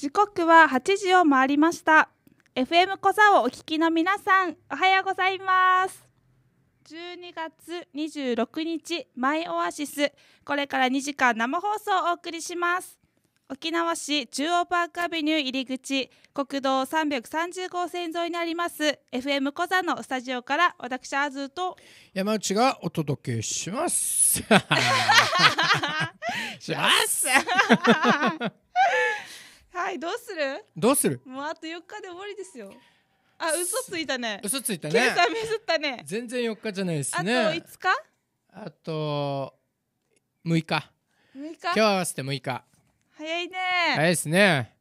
時刻は8時を回りました FM 小座をお聞きの皆さんおはようございます12月26日マイオアシスこれから2時間生放送をお送りします沖縄市中央パークアビニュー入り口国道330号線沿いにあります FM 小座のスタジオから私アズーと山内がお届けします。します。はいどうするどうするもうあと四日で終わりですよあ嘘ついたね嘘ついたね計算ミスったね全然四日じゃないですねあと5日あと六日六日今日合わせて六日早いね早いですね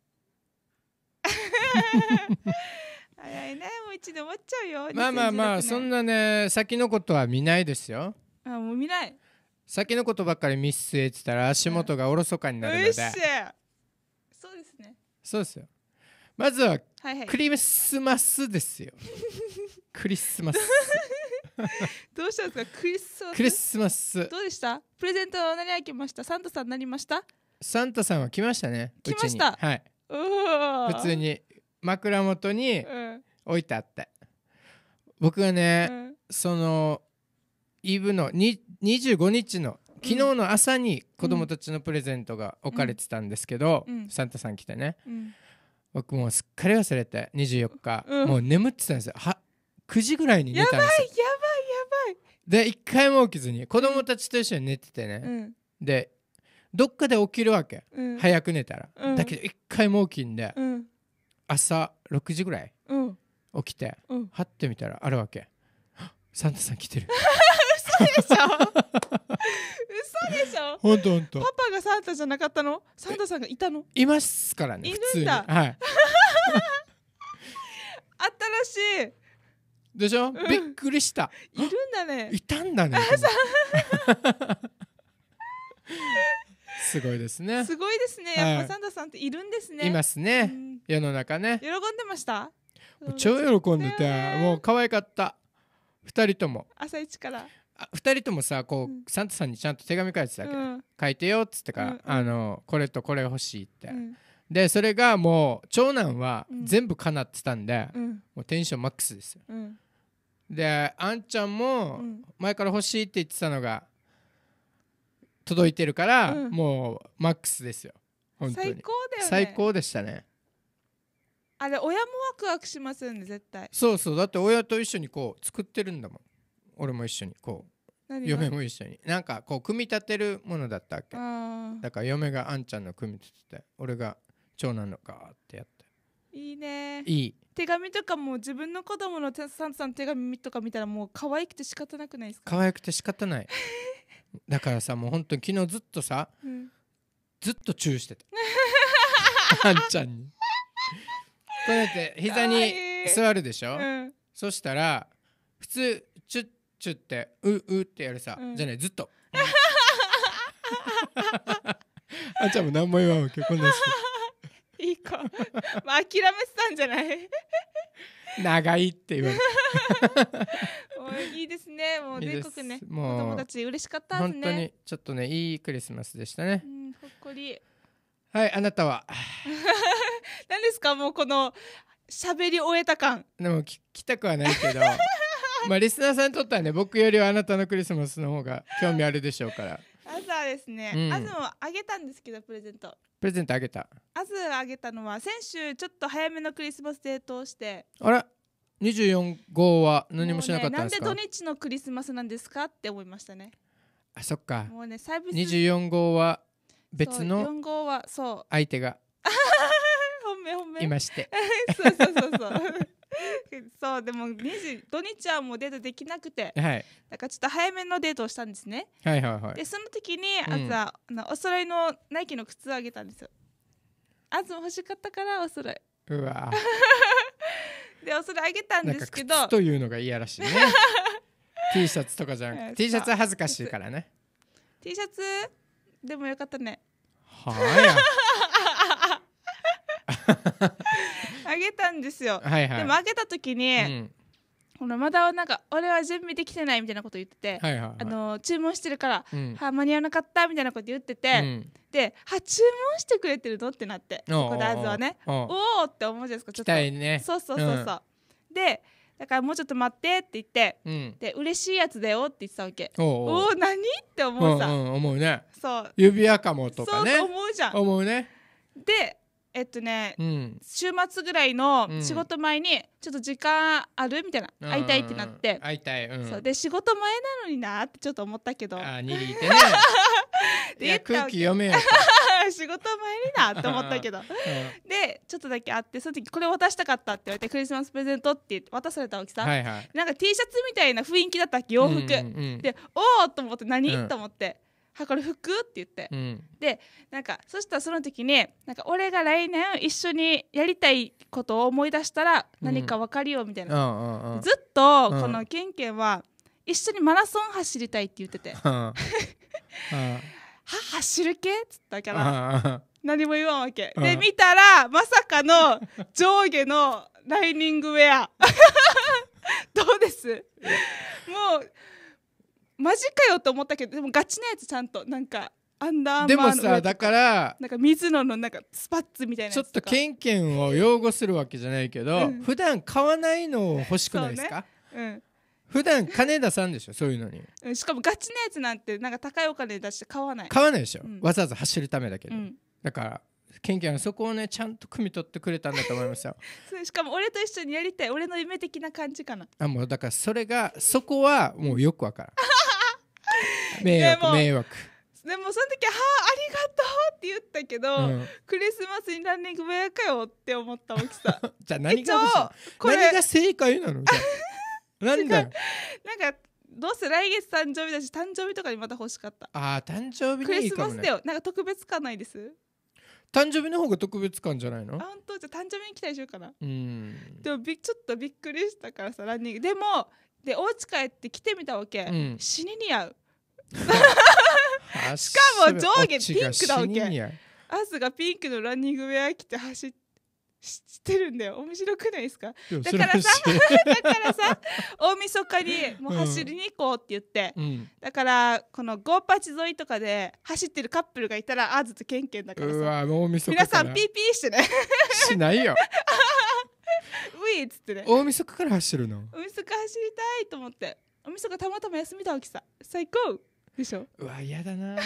早いねもう一度終わっちゃうよ まあまあまあそんなね先のことは見ないですよあもう見ない先のことばっかり見据えてたら足元がおろそかになるので、うんそうですねそうですよまずはははいい、クリスマスですよ、クリスマスどうしたんですかクリスマスクリスマスどうでしたプレゼントは何が来ましたサンタさんなりましたサンタさんは来ましたね来ましたはい普通に枕元に置いてあって、うん、僕がね、うん、そのイブの25日の昨日の朝に子供たちのプレゼントが置かれてたんですけど、うん、サンタさん来てね、うん、僕もうすっかり忘れて24日、うん、もう眠ってたんですよは9時ぐらいに寝たんですよやばいやばいやばいで一回も起きずに子供たちと一緒に寝ててね、でどっかで起きるわけ、早く寝たら、だけど一回も起きんで、朝6時ぐらい起きて、はってみたらあるわけ サンタさん来てる嘘でしょ嘘でしょ 本当本当パパがサンタじゃなかったのサンタさんがいたのいますからねいるんだはい 新しいでしょ、うん、びっくりしたいるんだねいたんだね すごいですねすごいですね、やっぱサンタさんっているんですねいますね、うん、世の中ね喜んでました超喜んでてもう可愛かった二人とも朝一から2人ともさこう、うん、サンタさんにちゃんと手紙書いてたわけ、うん、書いてよっつってから、うん、あのこれとこれ欲しいって、でそれがもう長男は全部かなってたんで、もうテンションマックスですよ、であんちゃんも前から欲しいって言ってたのが届いてるから、もうマックスですよ本当に最高だよね最高でしたねあれ親もワクワクしますよね絶対そうそうだって親と一緒にこう作ってるんだもん俺も一緒にこう嫁も一緒になんかこう組み立てるものだったわけだから嫁があんちゃんの組み立てて俺が長男のガーってやっていいねいい手紙とかも自分の子供のサンタさん手紙とか見たらもう可愛くて仕方なくないですか可愛くて仕方ない だからさもう本当に昨日ずっとさ、うん、ずっとチューしてた あんちゃんにこうやって膝に座るでしょ、うん、そしたら普通チュッチュってううってやるさ、うんじゃねずっと、あっちゃんも何も言わんわけこんな いい子、まあ、諦めてたんじゃない 長いって言われていいですねもう全です国ね子も供たち嬉しかったんです本当にちょっとねいいクリスマスでしたねほっこりはいあなたは何ですかもうこの喋り終えた感でもき聞きたくはないけどまあリスナーさんにとってはね僕よりはあなたのクリスマスの方が興味あるでしょうから朝ですね、うん、朝もあげたんですけどプレゼントプレゼントあげた朝あげたのは先週ちょっと早めのクリスマスデートをしてあら24号は何もしなかったんですか、ね、なんで土日のクリスマスなんですかって思いましたねあそっかもうねサービス24号は別の号はそう相手が 本命本命いまして そうそうそうそう そうでも20土日はもうデートできなくて、はい、だからちょっと早めのデートをしたんですねはいはいはいでその時に朝、うん、あのお揃いのナイキの靴をあげたんですよあずも欲しかったからお揃いうわ でお揃いあげたんですけどというのがいやらしいね T シャツとかじゃん T シャツは恥ずかしいからね T シャツでもよかったねはあやげたんですよ、はいはい、でもあげた時に、うんこのまだなんか俺は準備できてないみたいなこと言ってて、はいはいはい、あの注文してるから、うん、は間に合わなかったみたいなこと言ってて、うん、では注文してくれてるのってなってこあずはねおおって思うじゃないですかちょっと、ね、そうそうそうそう、ん、でだからもうちょっと待ってって言って、うん、で嬉しいやつだよって言ってたわけおおお何って思うさ、うんうん、思うねそう指輪かもとかねそう思うじゃん思うねでえっとね、うん、週末ぐらいの仕事前に、ちょっと時間あるみたいな、うん、会いたいってなって会いたい、うん、そうで仕事前なのになってちょっと思ったけどあてね いや空気読めよ 仕事前になって思ったけど、でちょっとだけ会ってその時これ渡したかったって言われてクリスマスプレゼントって渡された大きさ、はいはい、なんか T シャツみたいな雰囲気だったっけ洋服、うんうんうん、でおおと思って何、と思って。あこれ服って言って、うん、でなんかそしたらその時になんか俺が来年一緒にやりたいことを思い出したら何か分かるよみたいな、うん、ずっとこのケンケンは一緒にマラソン走りたいって言ってて は走る系っつったから何も言わんわけで見たらまさかの上下のライニングウェア どうですもうマジかよと思ったけどでもガチなやつちゃんとなんかアンダーでもさだからなんか水野のなんかスパッツみたいなちょっとケンケンを擁護するわけじゃないけど、うん、普段買わないのを欲しくないですかう、ね、うん普段金田さんでしょそういうのに、うん、しかもガチなやつなんてなんか高いお金出して買わない買わないでしょ、うん、わざわざ走るためだけど、うん、だからケンケンはそこをねちゃんと汲み取ってくれたんだと思いますよ しかも俺と一緒にやりたい俺の夢的な感じかなあもうだからそれがそこはもうよくわからん 迷惑迷惑でもその時「はあありがとう」って言ったけど、うん、クリスマスにランニング部屋かよって思った大きさ じゃあ何がこれ何が正解なの 何なんだなんかどうせ来月誕生日だし誕生日とかにまた欲しかったああ誕生日クリスマスだよなんか特別感ないです誕生日の方が特別感じゃないのあ本当じゃあ誕生日に期待しようかなうんでもびちょっとびっくりしたからさランニングでもでお家帰って来てみたわけ、うん、死にに合うしかも上下ピンクだわけアスがピンクのランニングウェア着て走っててるんだよ面白くないですかだからさ だからさ大晦日にもう走りに行こうって言って、うん、だからこのゴーパチ沿いとかで走ってるカップルがいたらアずズとケンケンだからさ皆さんピーピーしてねしないよ ウィーっつってね大晦日から走るの大晦日走りたいと思って大晦日たまたま休みだわけさ最高ょうわ嫌だな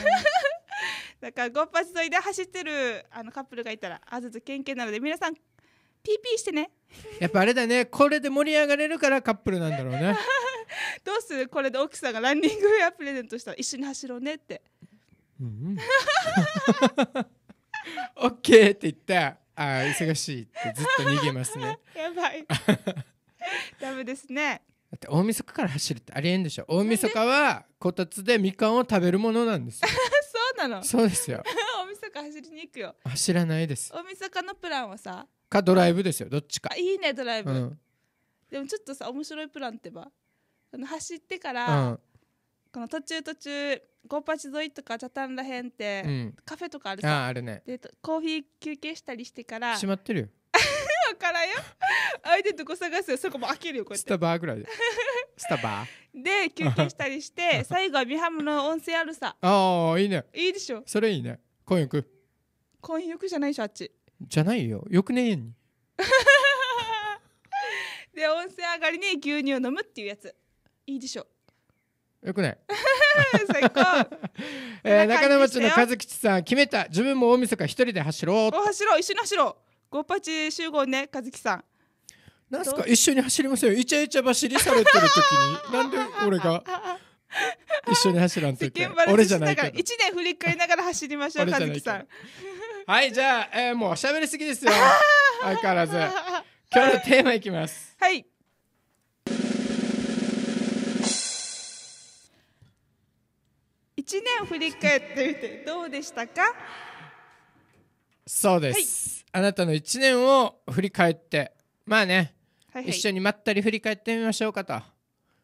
だ からゴーパチ沿いで走ってるあのカップルがいたらあずずけんけんなので皆さんピーピーしてねやっぱあれだねこれで盛り上がれるからカップルなんだろうね どうするこれで奥さんがランニングウェアプレゼントしたら一緒に走ろうねって オッケーって言ったあ忙しいってずっと逃げますねやばいダメですねだって大晦日から走るってありえんでしょ大晦日はこたつでみかんを食べるものなんですよ そうなのそうですよ 大晦日走りに行くよ走らないです大晦日のプランはさかドライブですよどっちかいいねドライブ、うん、でもちょっとさ面白いプランってばの走ってから、うん、この途中途中ゴーパチ沿いとかチャタンらへんって、うん、カフェとかあるさああるねでコーヒー休憩したりしてから閉まってるよからよ相手どこ探すよそこも開けるよこうやってスタバーぐらいで スタバーで休憩したりして 最後は美浜の温泉あるさああいいねいいでしょそれいいね婚浴婚浴じゃないでしょあっちじゃないよよくねえに で温泉上がりに牛乳を飲むっていうやついいでしょよくない最高、えー、中野町の和吉さん決めた自分も大晦日一人で走ろうお走ろう一緒に走ろうゴパチ集合ね和樹さんなんすか一緒に走りませんよイチャイチャ走りされてる時になんで俺が一緒に走らんといけ俺じゃないから1年振り返りながら走りましょう和樹さんはいじゃあ、えもう喋りすぎですよ 相変わらず今日のテーマいきますはい一年振り返ってみてどうでしたかそうです、はい、あなたの1年を振り返ってまあね、はいはい、一緒にまったり振り返ってみましょうかと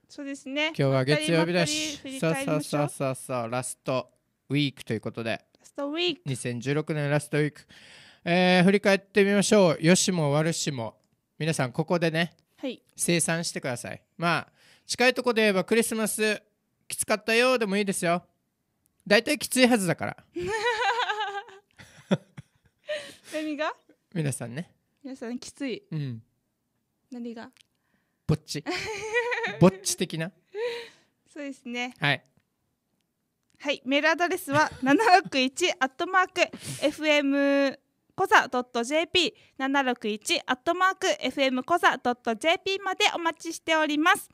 そうですね今日は月曜日だしそうそうそうそうそうラストウィークということでラストウィーク2016年ラストウィーク、えー、振り返ってみましょうよしも悪しも皆さんここでね、はい、生産してくださいまあ近いとこで言えばクリスマスきつかったよでもいいですよ大体きついはずだから 何が皆さんね皆さんきついうん何がぼっち ぼっち的なそうですねはいはいメールアドレスは761アットマーク FM コザ .jp 761アットマーク FM コザ .jp までお待ちしております。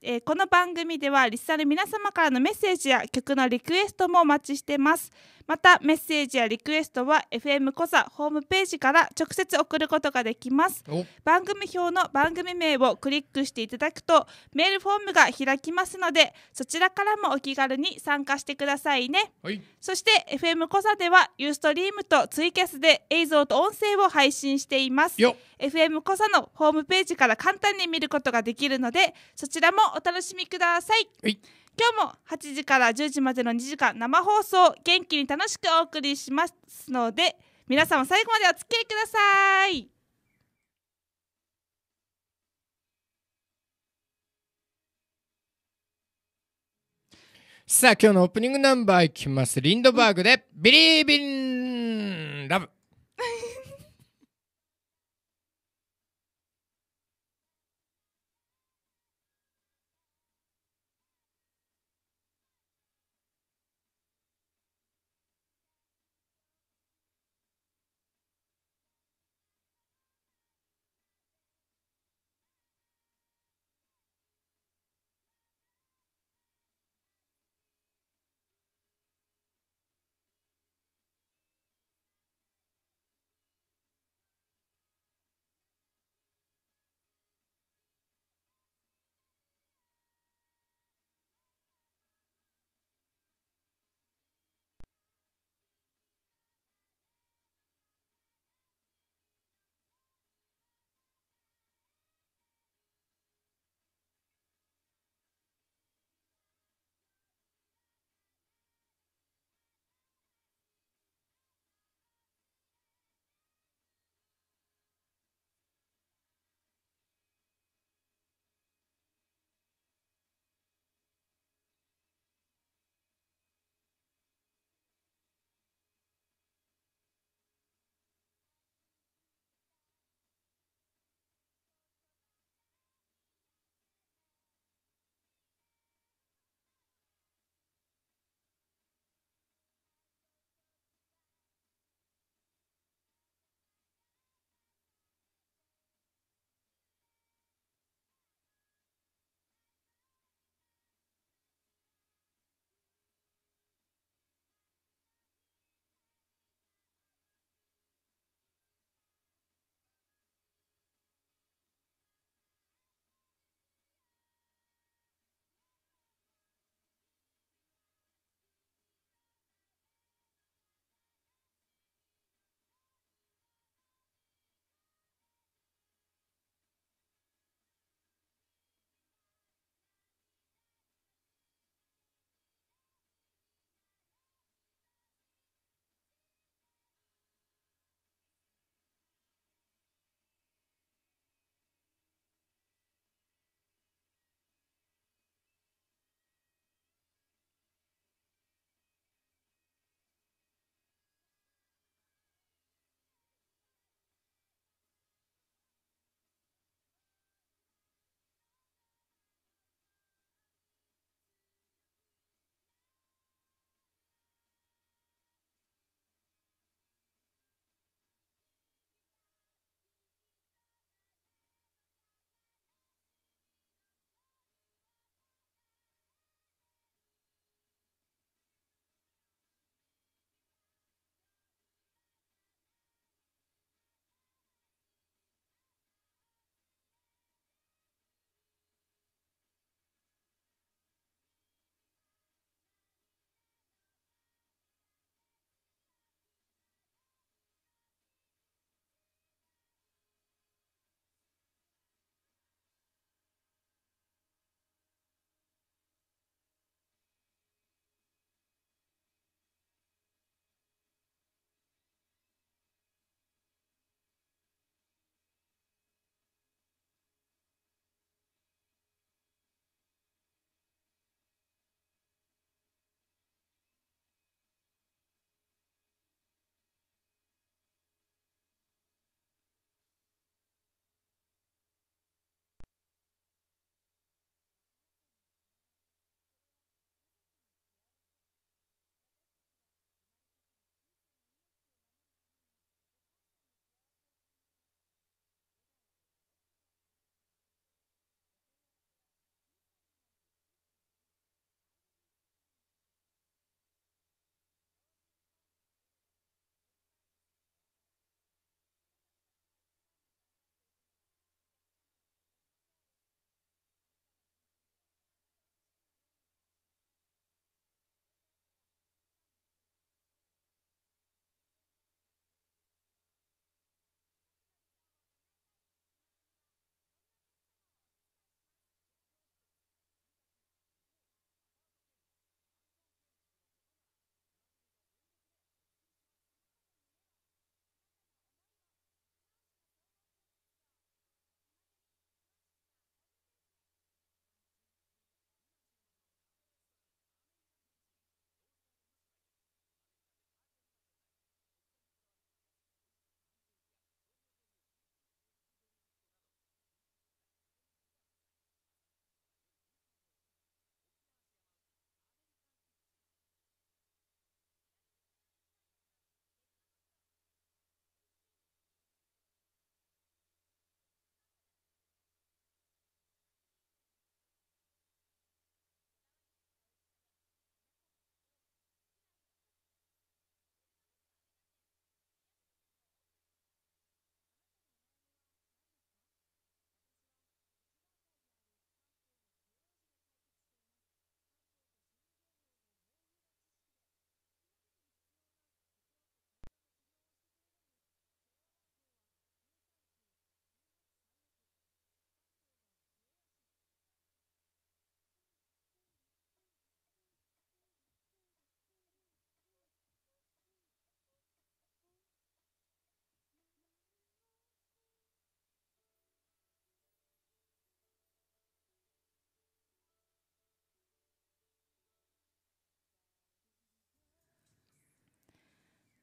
えー、この番組ではリスナーの皆様からのメッセージや曲のリクエストもお待ちしてます。またメッセージやリクエストは FM コサホームページから直接送ることができます番組表の番組名をクリックしていただくとメールフォームが開きますのでそちらからもお気軽に参加してくださいね、はい、そして FM コサではユーストリームとツイキャスで映像と音声を配信しています FM コサのホームページから簡単に見ることができるのでそちらもお楽しみください、はい今日も8時から10時までの2時間生放送元気に楽しくお送りしますので皆様最後までお付き合いくださいさあ今日のオープニングナンバーいきますリンドバーグで「ビリービンラブ」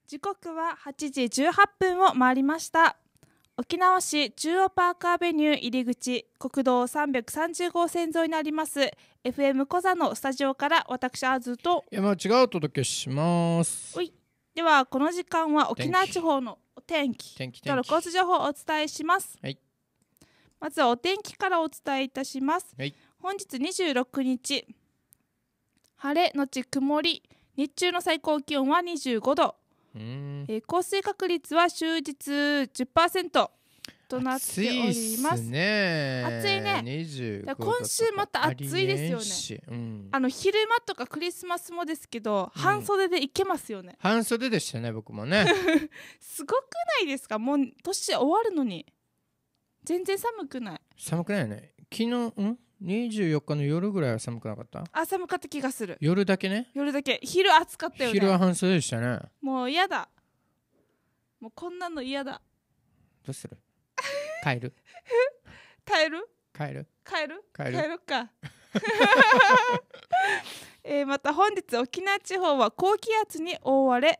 時刻は8時18分を回りました沖縄市中央パークアベニュー入り口国道330号線沿いにあります FM 小座のスタジオから私アズと山内がお届けしますいではこの時間は沖縄地方の天気天気と交通情報をお伝えします、はい、まずはお天気からお伝えいたします、はい、本日26日晴れのち曇り日中の最高気温は25度えー、降水確率は終日10%となっております。暑いね。暑いね。今週また暑いですよね。うん、あの昼間とかクリスマスもですけど、うん、半袖でいけますよね。半袖でしたね僕もね。すごくないですか。もう年終わるのに全然寒くない。寒くないよね。昨日ん24日の夜ぐらいは寒くなかったあ寒かった気がする夜だけね夜だけ昼暑かったよね昼は半袖でしたねもう嫌だもうこんなの嫌だどうする帰る 帰る帰る帰る帰るか えまた本日沖縄地方は高気圧に覆われ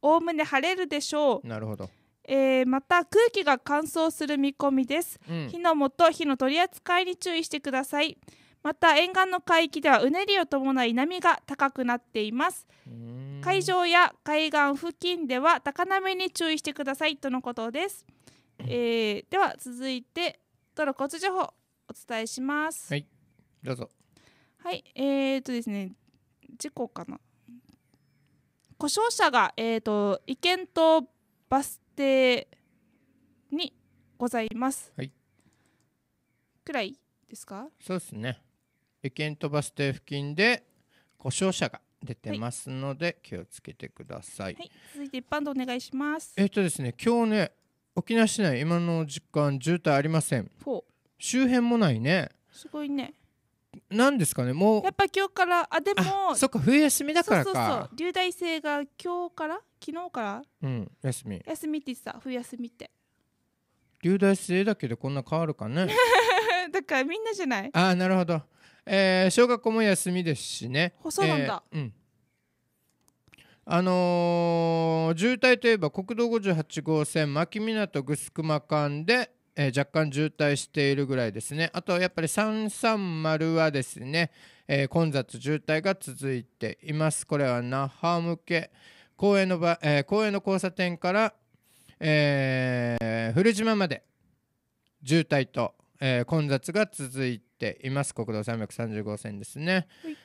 おおむね晴れるでしょうなるほどえー、また空気が乾燥する見込みです、うん、火の元火の取り扱いに注意してくださいまた沿岸の海域ではうねりを伴い波が高くなっています海上や海岸付近では高波に注意してくださいとのことです、えー、では続いて道路交通情報お伝えしますはいどうぞはいえー、とですね事故かな故障者がえーと、と意見とバス定にございます。はい、くらいですかそうですね。駅円飛ばす停付近で故障者が出てますので、気をつけてください、はい、続いて一般道お願いしますえっとですね今日ね沖縄市内今の時間渋滞ありません周辺もないねすごいねなんですかねもうやっぱ今日からあでもそっか冬休みだからかそうそう流大生が今日から昨日からうん休み休みって言ってた冬休みって流大生だけでこんな変わるかね だからみんなじゃないああなるほどえー、小学校も休みですしねそうなんだ、えー、うんあのー、渋滞といえば国道58号線牧港ぐすくま間で、えー、若干渋滞しているぐらいですねあとやっぱり330はですね、えー、混雑渋滞が続いていますこれは那覇向け公園の場、えー、公園の交差点から、えー、古島まで渋滞と、えー、混雑が続いています国道330号線ですね、はい、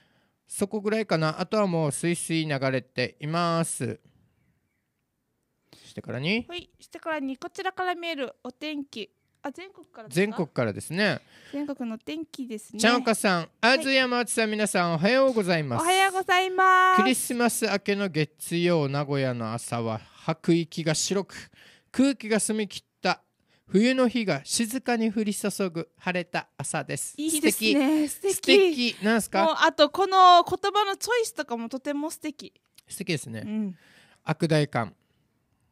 そこぐらいかなあとはもうすいすい流れていますしてからにはいしてからにこちらから見えるお天気あ全国から全国からですね全国の天気ですねちゃんかさんあずやまちさん皆さんおはようございますおはようございますクリスマス明けの月曜名古屋の朝は吐く息が白く空気が澄み切った冬の日が静かに降り注ぐ晴れた朝ですいいですね素敵素敵なんすかもうあとこの言葉のチョイスとかもとても素敵素敵ですね、うん、悪大感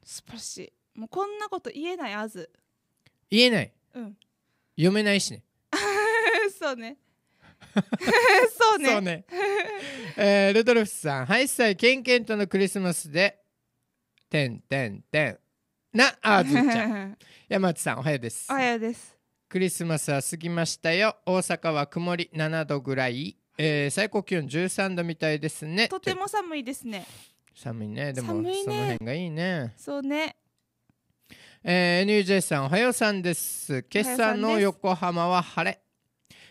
素晴らしいもうこんなこと言えないあず言えない、うん、読めないしね そうね そうねそうね、えー、ルドルフさん「ハイサイケンケンとのクリスマスで」てんてんてんなあずちゃん 山内さんおはようですおはようですクリスマスは過ぎましたよ大阪は曇り7度ぐらい、えー、最高気温13度みたいですねとても寒いですね寒いねでも、ね、その辺がいいねそうねえー、NUJ さんおはようさんです今朝の横浜は晴れ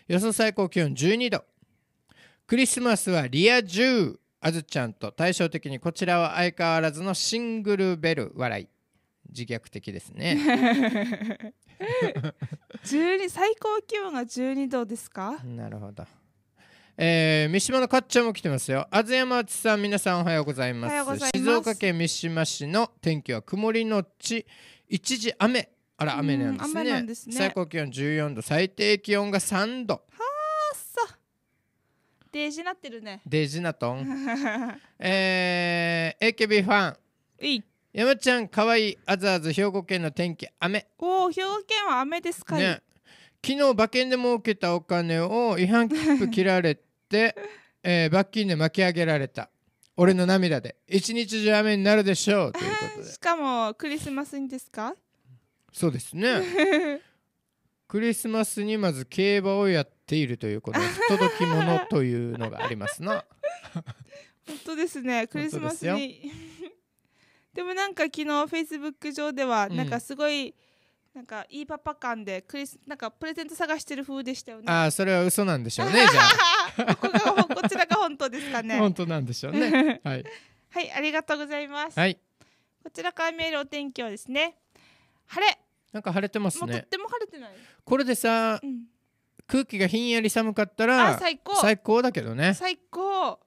予想最高気温12度クリスマスはリア充あずちゃんと対照的にこちらは相変わらずのシングルベル笑い自虐的ですね12最高気温が12度ですかなるほどえー、三島のかっちゃんも来てますよ。あずやまさん、皆さんおはようございます。ます静岡県三島市の天気は曇りのち一時雨あら雨なんですね,、ですね最高気温14度最低気温が3度はあさデージなってるねデージなとん えー、AKB ファンい山ちゃんかわいいあずあず兵庫県の天気雨おお兵庫県は雨ですかね昨日馬券で儲けたお金を違反切符切られて、えー、罰金で巻き上げられた俺の涙で一日中雨になるでしょうということでしかもクリスマスにですかそうですね クリスマスにまず競馬をやっているというこの不届き者というのがありますな本当ですねクリスマスに でもなんか昨日フェイスブック上ではなんかすごい、なんかいいパパ感でクリスなんかプレゼント探してる風でしたよねああそれは嘘なんでしょうね じゃあここがこちらが本当ですかね 本当なんでしょうね はい、はい、ありがとうございます、はい、こちらからメールお天気はですね晴れなんか晴れてますねとっても晴れてないこれでさ、うん、空気がひんやり寒かったら最高最高だけどね最高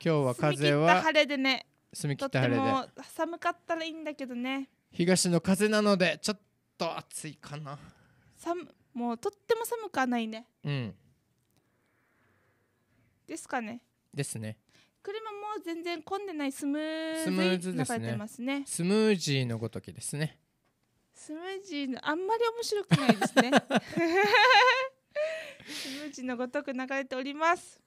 今日は風は晴れでね澄み切った晴れで寒かったらいいんだけどね東の風なのでちょっとと暑いかな寒もうとっても寒くはないねうんですかねですね車も全然混んでないスムスムーズに流れてますねスムージーのごときですねスムージーのあんまり面白くないですね スムージーのごとく流れております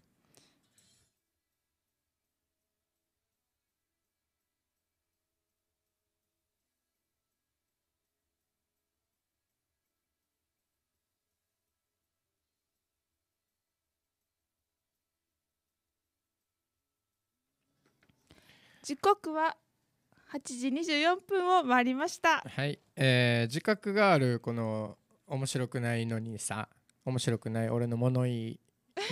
時刻は8時24分を回りましたはい、えー自覚があるこの面白くないのにさ面白くない俺の物言い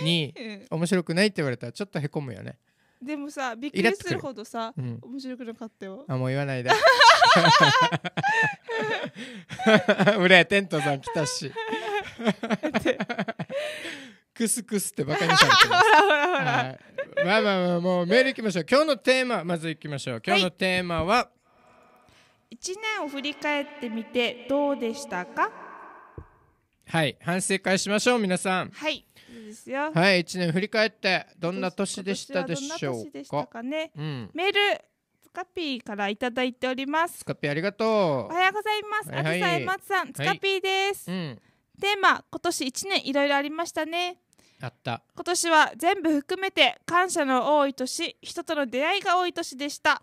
に 面白くないって言われたらちょっとへこむよね、でもさびっくりするほどさうん、面白くなかったよあもう言わないでうれテントさん来たし クスクスってバカにされてます。ほらほらほらはいまあまあまあもうメールいきましょう。今日のテーマまずいきましょう。今日のテーマは、一年を振り返ってみてどうでしたかはい、反省会しましょう皆さん。はいそうですよ、はい、一年振り返ってどんな年でしたでしょ今年はうかねうん、メールスカピーからいただいておりますスカピありがとうおはようございます、あずさえまつさんスカピーです、う。うん、テーマ今年一年いろいろありましたねった今年は全部含めて感謝の多い年人との出会いが多い年でした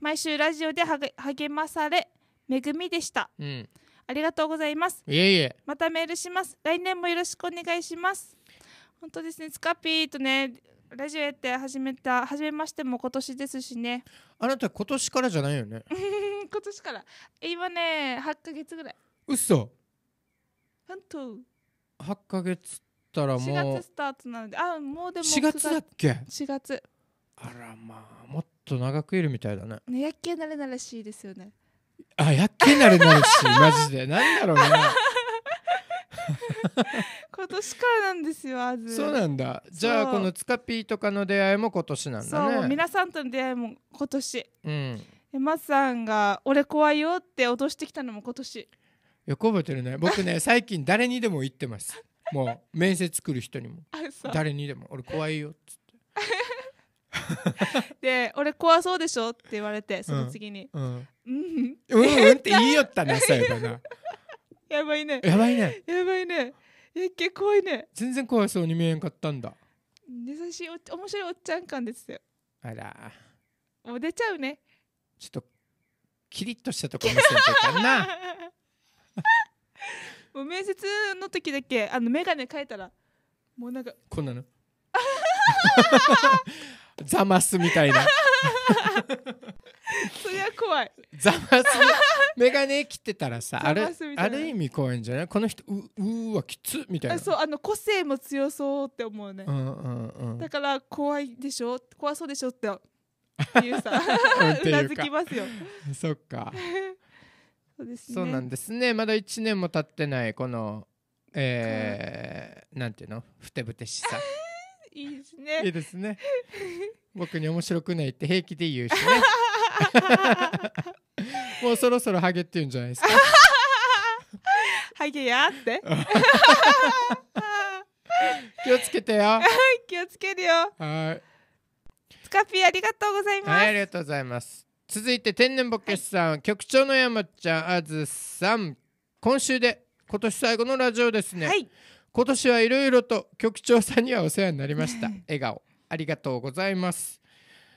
毎週ラジオで励まされ恵みでした、うん、ありがとうございますいえいえまたメールします来年もよろしくお願いします本当ですねスカピーとねラジオやって始めた始めましても今年ですしねあなた今年からじゃないよね 今年から今ね8ヶ月ぐらい嘘本当8ヶ月ったらもう4月スタートなのであもうでも4月だっけ4月あらまあもっと長くいるみたいだねねやっけなれならしいですよねあやっけなれなれしい マジでなんだろうね 今年からなんですよあずそうなんだじゃあこのつかぴーとかの出会いも今年なんだねそう皆さんとの出会いも今年うんマスさんが「俺怖いよ」って脅してきたのも今年よく覚えてるね僕ね最近誰にでも言ってますもう面接来る人にも誰にでも俺怖いよっつってで俺怖そうでしょって言われてその次に、うん、うん、うん、って言いよったね 最後なやばいねやばいねやばいねえっ怖いね全然怖そうに見えんかったんだ優しいお面白いおっちゃん感ですよあらもう出ちゃうねちょっとキリッとしたとこ見せてたな もう面接の時だけあの眼鏡変えたらもうなんかこんなの ザマスみたいなそりゃ怖いザマス眼鏡切ってたらさ あれある意味怖いんじゃないこの人ううわきつみたいなそうあの個性も強そうって思うね、うんうんうん、だから怖いでしょ怖そうでしょって いうさうなずきますよそっかそうですね。そうなんですね。まだ1年も経ってない、この、えー、なんていうのふてぶてしさ。いいですね。いいですね。僕に面白くないって平気で言うしね。もうそろそろハゲって言うんじゃないですか。ハゲやって。気をつけてよ。気をつけるよ。はい。スカピーありがとうございます。はい、ありがとうございます。続いて天然ボケさん、はい、局長の山ちゃんあずさん今週で今年最後のラジオですね、はい、今年はいろいろと局長さんにはお世話になりました 笑顔ありがとうございます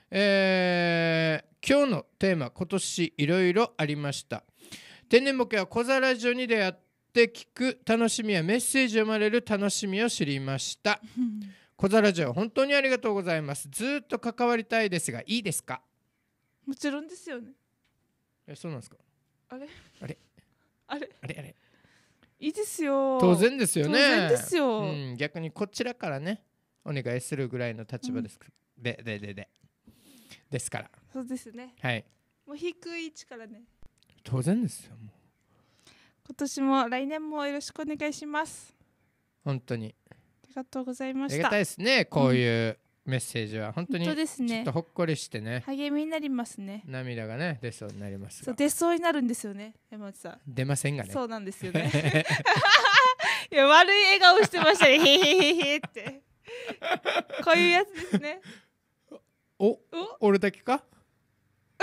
えー、今日のテーマ今年いろいろありました天然ボケは小座ラジオに出会って聞く楽しみやメッセージを生まれる楽しみを知りました 小座ラジオ本当にありがとうございますずっと関わりたいですがいいですかもちろんですよねえそうなんですかあれあれ あれあれあれいいですよ当然ですよね当然ですよ、うん、逆にこちらからねお願いするぐらいの立場です、うん、ででででですからそうですねはいもう低い位置からね当然ですよもう今年も来年もよろしくお願いします本当にありがとうございましたありがたいですねこういう、メッセージは本当にちょっとほっこりしてね、ね、励みになりますね涙がね出そうになりますそう出そうになるんですよね山内さん出ませんがねそうなんですよね いや悪い笑顔してましたねへへへへってこういうやつですねおお俺だけか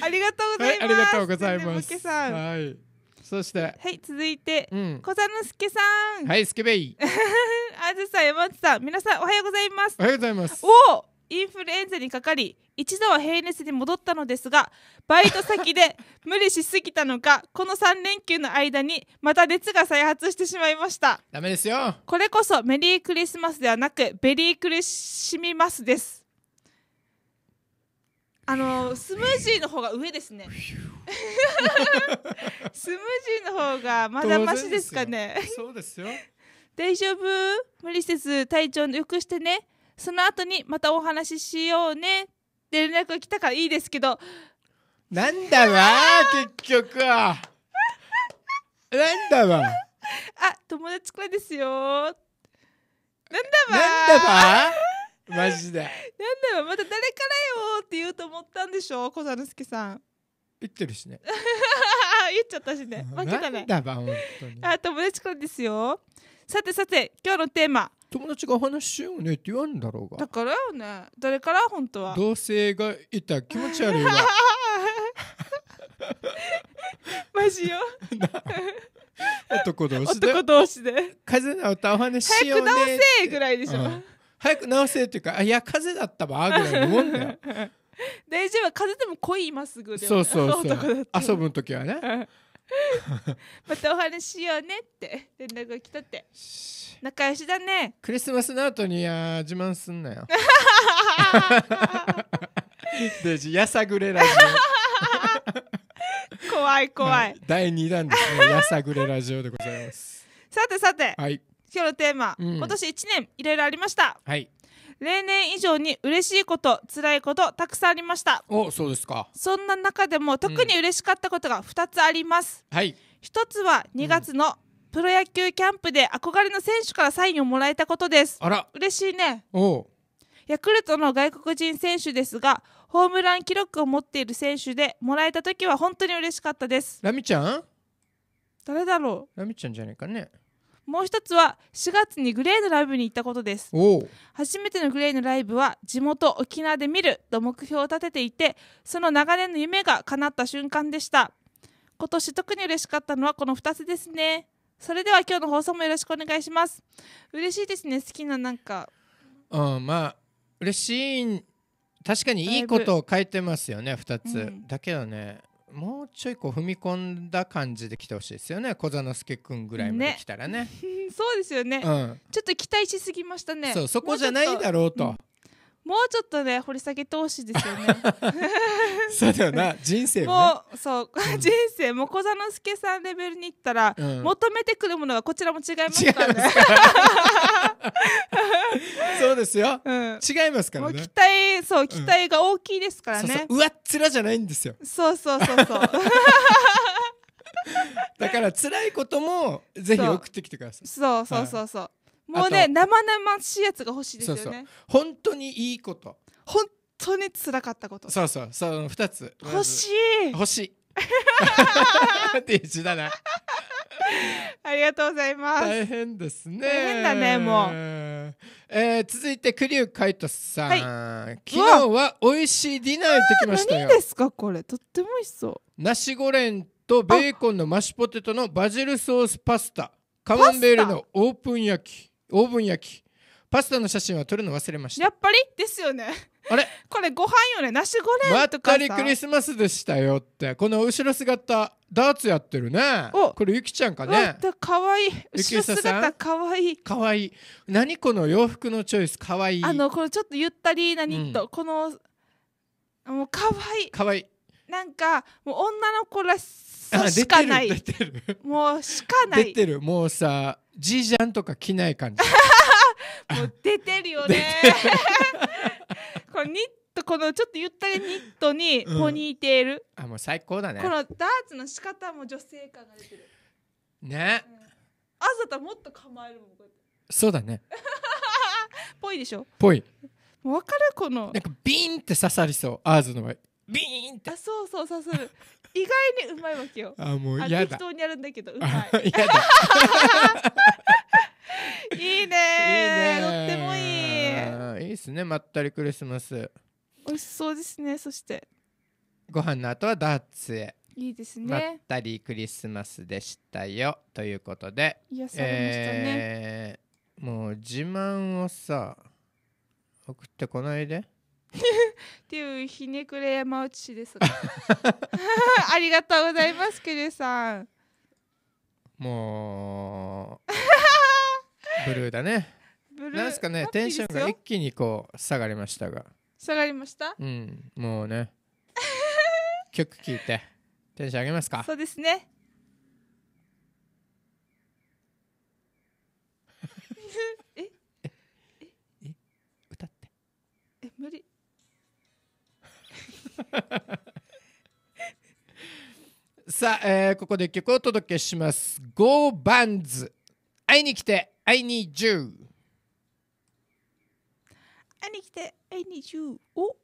ありがとうございます、はい、ありがとうございますはいそしてはい続いて、うん、小佐之助さんはいスケベイ あずさん、山内さん、皆さんおはようございます。おはようございます。おインフルエンザにかかり、一度は平熱に戻ったのですが、バイト先で 無理しすぎたのか、この3連休の間にまた熱が再発してしまいました。ダメですよ。これこそメリークリスマスではなく、ベリークリシミマスです。あのスムージーの方が上ですね。スムージーの方がまだマシですかね。そうですよ。大丈夫無理せず体調よくしてねその後にまたお話ししようねって連絡が来たからいいですけどなんだわ結局は なんだわあ友達からですよなんだわなんだわマジでなんだわまた誰からよって言うと思ったんでしょ小猿助さん言ってるしね 言っちゃったしね負けたねあ友達からですよさてさて今日のテーマ友達がお話しようねって言わんだろうがだからよね誰から本当は同性がいた気持ち悪いわ マジよ男同士で男同士で風の歌お話しようね早く直せぐらいでしょ、うん、早く直せっていうかあいや風邪だったわぐらいのもんだよ 大丈夫風邪でも恋今すぐで、そうそうそう遊ぶ時はね またお話しようねって連絡が来たって仲良しだねクリスマスの後にいや自慢すんなよで やさぐれラジオ 怖い怖い、第二弾ですねやさぐれラジオでございますさてさて、はい、今日のテーマ、うん、今年一年いろいろありましたはい例年以上に嬉しいこと辛いことたくさんありましたおそうですかそんな中でも特に嬉しかったことが2つあります、うん、はい1つは2月のプロ野球キャンプで憧れの選手からサインをもらえたことですあら嬉しいねおヤクルトの外国人選手ですがホームラン記録を持っている選手でもらえた時は本当に嬉しかったですラミちゃん誰だろうラミちゃんじゃないかねもう一つは4月にグレーのライブに行ったことです初めてのグレーのライブは地元沖縄で見ると目標を立てていてその長年の夢が叶った瞬間でした今年特に嬉しかったのはこの2つですねそれでは今日の放送もよろしくお願いします嬉しいですね好きななんかうんまあ嬉しい確かにいいことを書いてますよね2つ、だけどねもうちょいこう踏み込んだ感じで来てほしいですよね小座之助くんぐらいまで来たらね、ね、そうですよね、うん、ちょっと期待しすぎましたねそうそこじゃないだろうと、もうちょっとね掘り下げてほしいですよね。そうだよな人生、ね、もうそう、うん、人生も小座之助さんレベルに行ったら、うん、求めてくるものがこちらも違いますからね。そうですよ、うん、違いますからね期待そう期待が大きいですからね、うん、そうそう上っ面じゃないんですよそうそうそうそう だから辛いこともぜひ送ってきてくださいそうそうそうそう、はい、もうね生々しいやつが欲しいですよねそうそう本当にいいこと本当に辛かったことそうそうその2つ欲しい欲しい って一だな ありがとうございます。大変ですね。大変だね、もう。えー、続いて、栗生海トさん、はい。昨日は美味しいディナー行ってきましたよ。何ですか、これ。とっても美味しそう。ナシゴレンとベーコンのマッシュポテトのバジルソースパスタ。カマンベールのオープン焼き。オーブン焼き。パスタの写真は撮るの忘れましたやっぱりですよねあれこれご飯よねナシゴレンとかさまったりクリスマスでしたよってこの後ろ姿ダーツやってるねこれゆきちゃんかねかわいい後ろ姿かわいいかわいい何この洋服のチョイスかわいいあのこれちょっとゆったりなニット、うん、このもうかわいいかわいいなんかもう女の子らしかない出てるもうしかない出てるもうさじいじゃんとか着ない感じ もう出てるよねこのニットこのちょっとゆったりニットにポニーテール、うん、あもう最高だねこのダーツの仕方も女性感が出てるね、うん、あざたもっと構えるもんこうそうだね ぽいでしょぽいわかるこのなんかビンって刺さりそうアーズの場合ビーンってあそうそうそうする意外にうまいわけよあもうやだ適当にやるんだけどうまい いいねいいねとってもいいいいっすねまったりクリスマス美味しそうですねそしてご飯の後はダーツへいいですねまったりクリスマスでしたよということで癒されましたね、えー、もう自慢をさ送ってこないでっていうひねくれ山内氏ですがありがとうございますくるさんもうブルーだねブルーなんすかねテンションが一気にこう下がりましたが下がりましたうんもうね曲聴いてテンション上げますかそうですね さあ、えー、ここで曲をお届けします。Go Bands 会いに来て会いに e d 会いに来て会いに e d お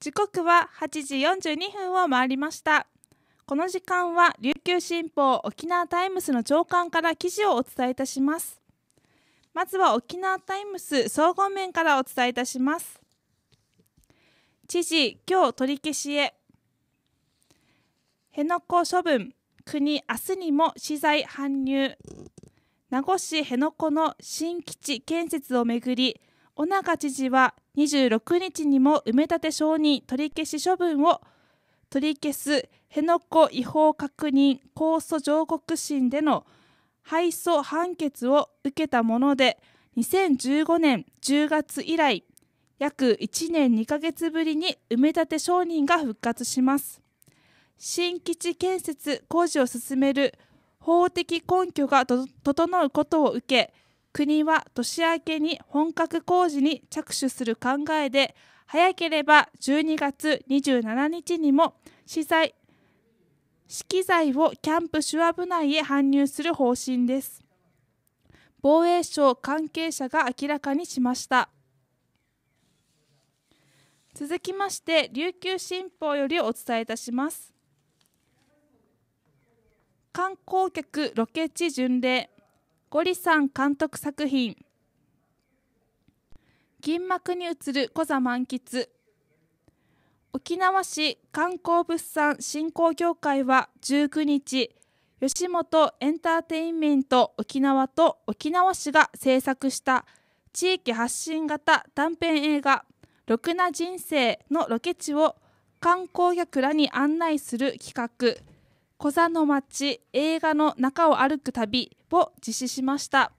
時刻は8時42分を回りましたこの時間は琉球新報沖縄タイムスの長官から記事をお伝えいたしますまずは沖縄タイムス総合面からお伝えいたします知事今日取り消しへ辺野古処分国明日にも資材搬入名護市辺野古の新基地建設をめぐり尾長知事は26日にも埋め立て承認取り消し処分を取り消す辺野古違法確認控訴上告審での敗訴判決を受けたもので2015年10月以来約1年2ヶ月ぶりに埋め立て承認が復活します新基地建設工事を進める法的根拠が整うことを受け国は年明けに本格工事に着手する考えで早ければ12月27日にも資材資機材をキャンプ手話部内へ搬入する方針です防衛省関係者が明らかにしました続きまして琉球新報よりお伝えいたします観光客ロケ地巡礼ゴリさん監督作品銀幕に映る小座満喫沖縄市観光物産振興業界は19日吉本エンターテインメント沖縄と沖縄市が制作した地域発信型短編映画「ろくな人生」のロケ地を観光客らに案内する企画小座の町映画の中を歩く旅を実施しました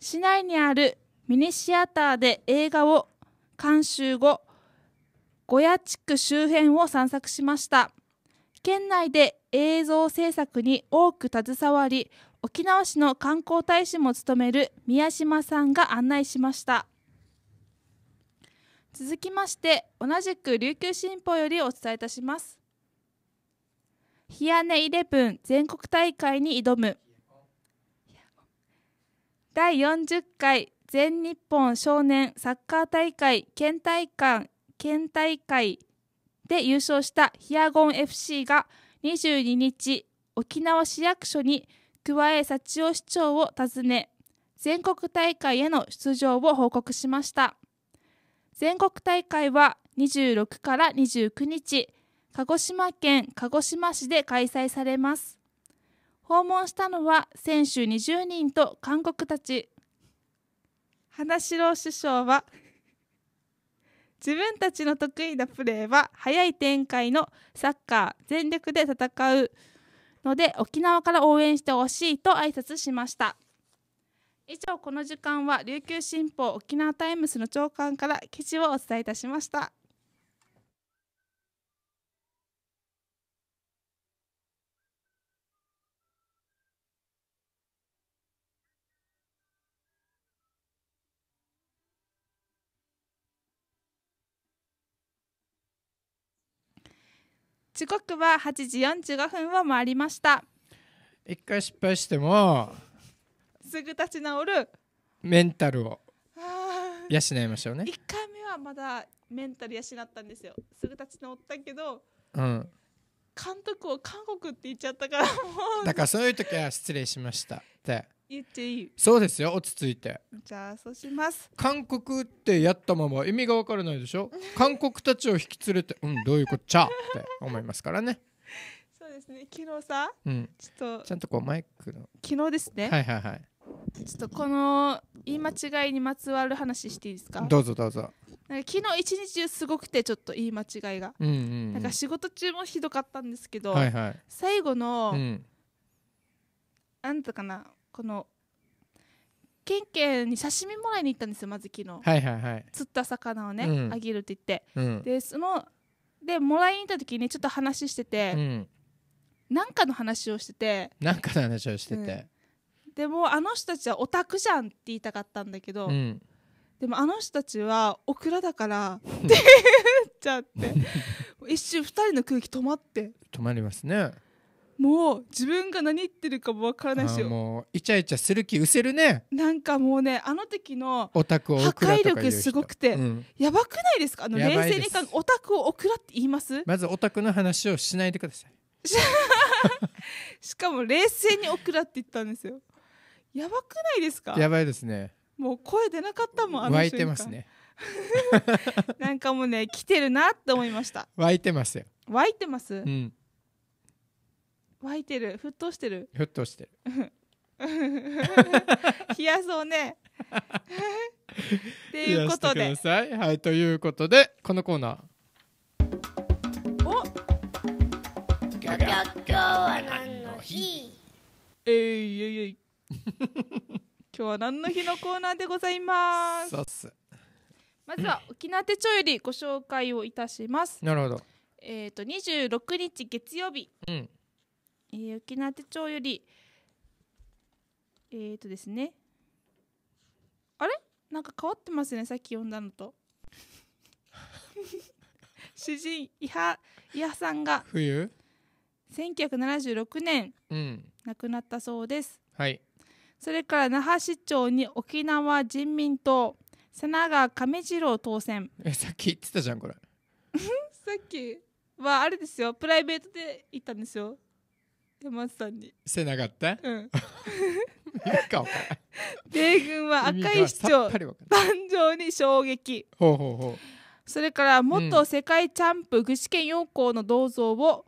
市内にあるミニシアターで映画を監修後小屋地区周辺を散策しました県内で映像制作に多く携わり沖縄市の観光大使も務める宮島さんが案内しました続きまして同じく琉球新報よりお伝えいたしますヒアネイレブン全国大会に挑む第40回全日本少年サッカー大会県大会県大会で優勝したヒアゴン FC が22日沖縄市役所に加え幸男市長を訪ね全国大会への出場を報告しました全国大会は26から29日鹿児島県鹿児島市で開催されます訪問したのは選手20人と韓国たち花城首相は自分たちの得意なプレーは早い展開のサッカー全力で戦うので沖縄から応援してほしいと挨拶しました以上この時間は琉球新報沖縄タイムスの長官から記事をお伝えいたしました。時刻は8時45分を回りました一回失敗してもすぐ立ち直るメンタルを養いましょうね一回目はまだメンタル養ったんですよすぐ立ち直ったけど、うん、監督を韓国って言っちゃったからもうだからそういう時は失礼しましたって言っていいそうですよ落ち着いてじゃあそうします韓国ってやったまま意味が分からないでしょ 韓国たちを引き連れてうんどういうこっちゃって思いますからねそうですね昨日さ、うん、ちょっとちゃんとこうマイクの昨日ですねはいはいはいちょっとこの言い間違いにまつわる話していいですかどうぞどうぞなんか昨日一日中すごくてちょっと言い間違いが、うんうんうん、なんか仕事中もひどかったんですけど、はいはい、最後の、うん、なんとかなこのケンケンに刺身もらいに行ったんですよまず昨日、はいはいはい釣った魚をね、うんあげるって言って、うんでそのでもらいに行った時にちょっと話してうて、んなんかの話をしててなんかの話をしててでもあの人たちはオタクじゃんって言いたかったんだけど、うんでもあの人たちはオクラだから って言っちゃって 一瞬二人の空気止まって止まりますねもう自分が何言ってるかもわからないしもうイチャイチャする気うせるねなんかもうねあの時のオタクを破壊力すごくて、うん、やばくないですかあの冷静にかえオタクをオクラって言いますまずオタクの話をしないでください しかも冷静にオクラって言ったんですよやばくないですかやばいですねもう声出なかったもんあの湧いてますね なんかもうね来てるなって思いました 湧いてますよ湧いてます、うん沸いてる沸騰してる沸騰してる 冷やそうね っていうことではいということでこのコーナーお今日は何の日えいえいえい 今日は何の日のコーナーでございますまずは沖縄手帳よりご紹介をいたしますなるほどえっ、ー、と26日月曜日、うんえー、沖縄手帳よりえっ、ー、とですねあれなんか変わってますねさっき読んだのと 主人伊波伊波さんが冬1976年、うん、亡くなったそうですはいそれから那覇市長に沖縄人民党瀬奈川亀次郎当選えさっき言ってたじゃんこれ さっきはあれですよプライベートで行ったんですよ山内さんにしなかったうんかお前米軍は赤い市長っぱ誕生に衝撃ほうほうほそれから元世界チャンプ具志堅用高の銅像を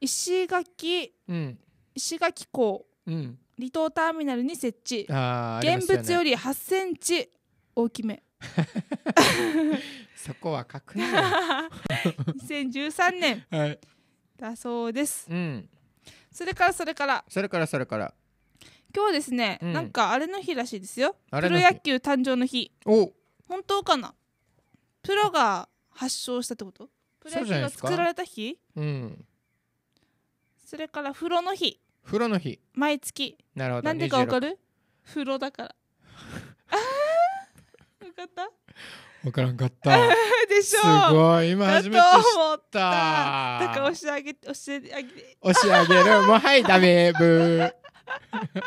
石垣うん石垣港うん離島ターミナルに設置ああ現物より8センチ大きめ そこは確認。2013 年 はいだそうですうんそれからそれからそれからそれから今日はですね、うんなんかあれの日らしいですよプロ野球誕生の日お本当かなプロが発祥したってことプロ野球が作られた日うんそれから風呂の日風呂の日毎月なるほどなんでかわかる風呂だからああ。よかった分からんかった でしょすごい今初めて知っただから押し上げ押し上げ押し上げる もうはいダメブー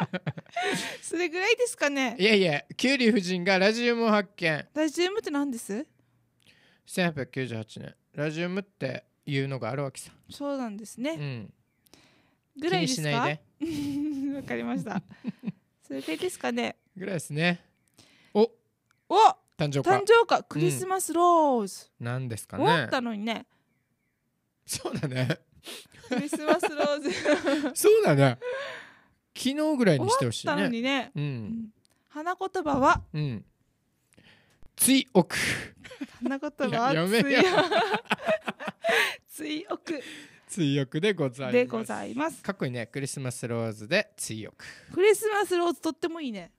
それぐらいですかねいやいやキュウリ夫人がラジウムを発見ラジウムって何です1898年ラジウムっていうのがあるわけさそうなんですね、うん、ぐらいですかわかりましたそれぐらいですかねぐらいですねおお誕生花誕生花クリスマスローズ、なんですかね終わったのにねそうだね クリスマスローズ そうだね昨日ぐらいにしてほしいね終わったのにね、うん、花言葉は、うん、ついお花言葉はつい ついお追憶でございます。でございます。かっこいいね。クリスマスローズで追憶。クリスマスローズとってもいいね。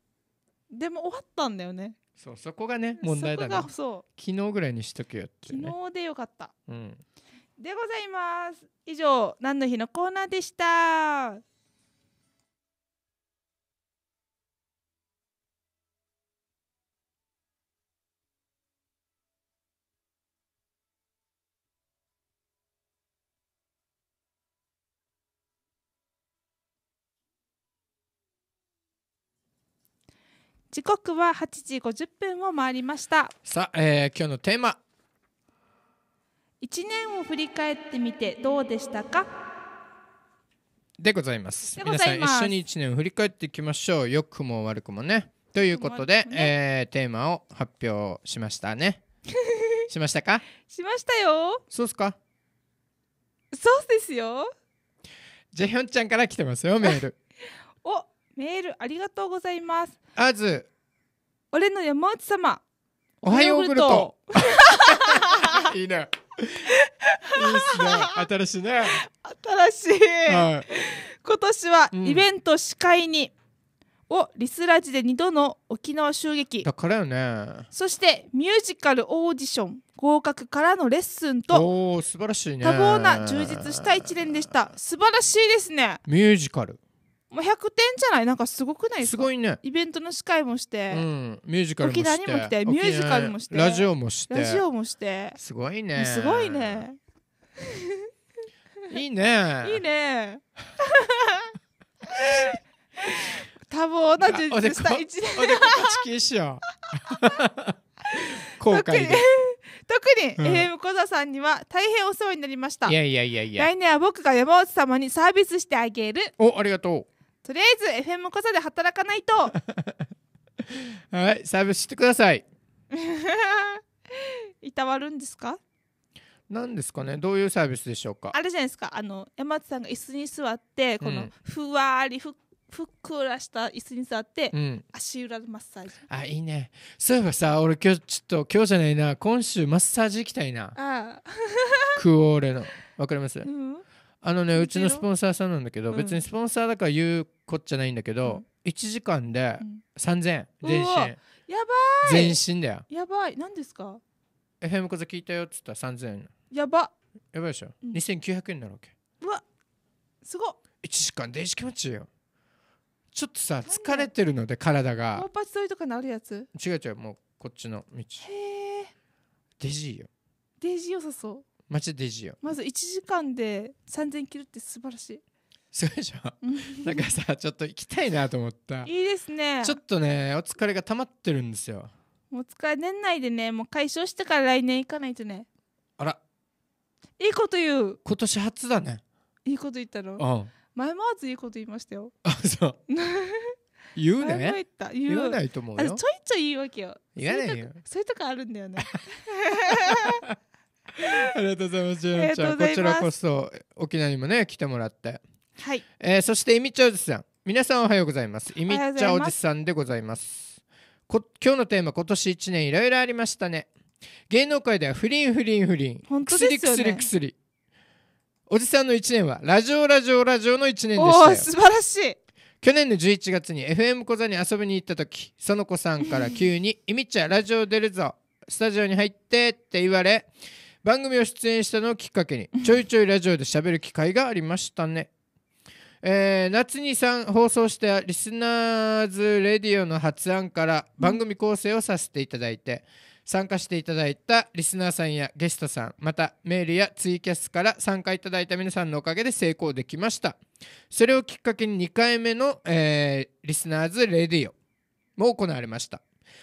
でも終わったんだよね。そうそこがね問題だから昨日ぐらいにしとけよって、ね、昨日でよかった、うん、でございます以上何の日のコーナーでした時刻は八時五十分を回りましたさあ、えー、今日のテーマ一年を振り返ってみてどうでしたかでございます皆さん一緒に一年を振り返っていきましょう良くも悪くもねということで、ねえー、テーマを発表しましたね しましたかしましたよそうっすかそうですよジェヒョンちゃんから来てますよメール おメールありがとうございますあず俺の山内様おはようグルト いいねいいっすね新しいね新しい、はい、今年はイベント司会に、うん、をリスラジで2度の沖縄襲撃だからよねそしてミュージカルオーディション合格からのレッスンとお素晴らしいね多忙な充実した一年でした素晴らしいですねミュージカルもう100点じゃないなんかすごくないですかすごいねイベントの司会もして、うん、ミュージカルもして沖縄にも来てミュージカルもしてラジオもしてラジオもしてすごいねすごいね いいねいいね多忙なじでした1年おでこち消しよ 後悔で特に FM 小座さんには大変お世話になりました、うん、いやいやいやいや来年は僕が山内様にサービスしてあげるおありがとうとりあえず FM こさで働かないと はいサービスしてください いたわるんですか何ですかねどういうサービスでしょうかあれじゃないですかあの山内さんが椅子に座ってこの、ふわりふっふっくらした椅子に座って、うん、足裏マッサージあいいねそういえばさ俺今日ちょっと今日じゃないな今週マッサージ行きたいなああクオーレのわかります、うん、あのねうちのスポンサーさんなんだけど、うん、別にスポンサーだから言うこっちゃないんだけど、うん、1時間で3000円、うん、全身やばい全身だよやばい何ですか FM 風聞いたよっつったら3000円やばやばいでしょ、うん、2900円になるわけうわすごっ1時間電子気持ちいいよちょっとさ疲れてるので体がパチ取りとかなるやつ違う違うもうこっちの道へえデジよデジ良さそうマジで大事よまず1時間で3000キロって素晴らしいすごいでしょなんかさちょっと行きたいなと思ったいいですねちょっとねお疲れが溜まってるんですよお疲れ年内でねもう解消してから来年行かないとねあらいいこと言う今年初だねいいこと言ったのうん前もずいいこと言いましたよあそう 言うね言う言わないと思うあちょいちょい言うわけよ言わないよそういうとこあるんだよね ありがとうございます、ジちゃん。こちらこそ沖縄にもね来てもらって。はい。えー、そしてイミッチャおじさん、皆さんおはようございます。イミッチャおじさんでございます。こ今日のテーマ今年1年いろいろありましたね。芸能界では不倫不倫不倫。本当ですよ、ね、薬薬薬。おじさんの1年はラジオラジオラジオの1年でした素晴らしい。去年の11月に FM 小座に遊びに行った時その子さんから急に「いみちゃんラジオ出るぞスタジオに入って」って言われ番組を出演したのをきっかけにちょいちょいラジオで喋る機会がありましたねえー、夏にさん放送したリスナーズレディオの発案から番組構成をさせていただいて、参加していただいたリスナーさんやゲストさんまたメールやツイキャスから参加いただいた皆さんのおかげで成功できましたそれをきっかけに2回目の、えー、リスナーズレディオも行われました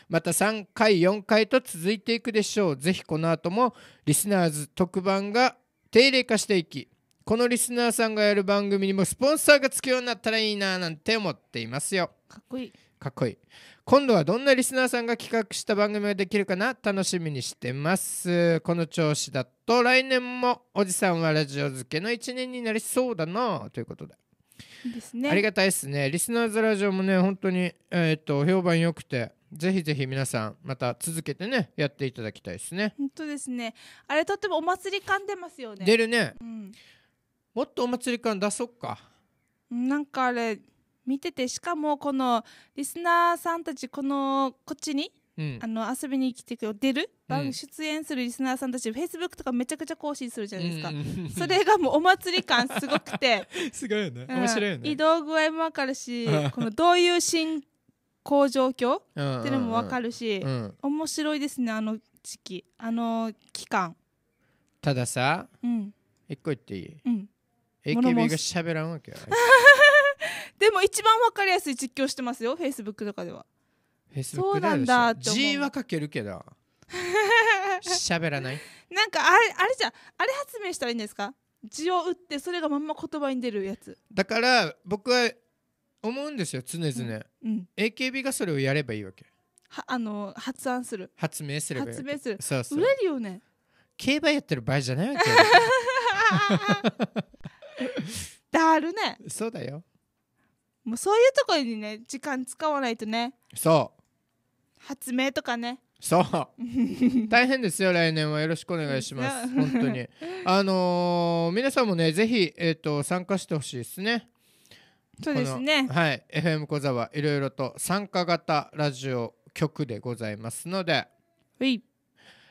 また3回4回と続いていくでしょうぜひこの後もリスナーズ特番が定例化していきこのリスナーさんがやる番組にもスポンサーがつくようになったらいいななんて思っていますよかっこいいかっこいい今度はどんなリスナーさんが企画した番組ができるかな楽しみにしてますこの調子だと来年もおじさんはラジオ漬けの1年になりそうだなということでですねありがたいですねリスナーズラジオもね本当にえっ、ー、と評判良くてぜひぜひ皆さんまた続けてねやっていただきたいですね本当ですねあれとってもお祭り感出ますよね出るね、うん、もっとお祭り感出そっかなんかあれ見ててしかもこのリスナーさんたちこのこっちに、うん、あの遊びに来て出る番出演するリスナーさんたち、フェイスブックとかめちゃくちゃ更新するじゃないですか、うん、それがもうお祭り感すごくて すごいよね、面白いよね移動具合もわかるしこのどういう進好状況っていうのも分かるし、うん、面白いですねあの時期あの期間たださ、うん、一個言っていい、うん、AKB が喋らんわけよ でも一番分かりやすい実況してますよフェイスブックとかではフェスでそうなんだって思う G は書けるけど 喋らないなんかあれあれじゃあれ発明したらいいんですか字を打ってそれがまんま言葉に出るやつだから僕は思うんですよ常々、うん AKB がそれをやればいいわけはあの発案する発明すればいい発明するそうそう売れるよね競馬やってる場合じゃないわけ だるねそうだよもうそういうところにね時間使わないとねそう発明とかねそう 大変ですよ来年はよろしくお願いします本当にあのー皆さんもねぜひ、えー、と参加してほしいですねそうですねはい FM 小沢いろいろと参加型ラジオ局でございますのではい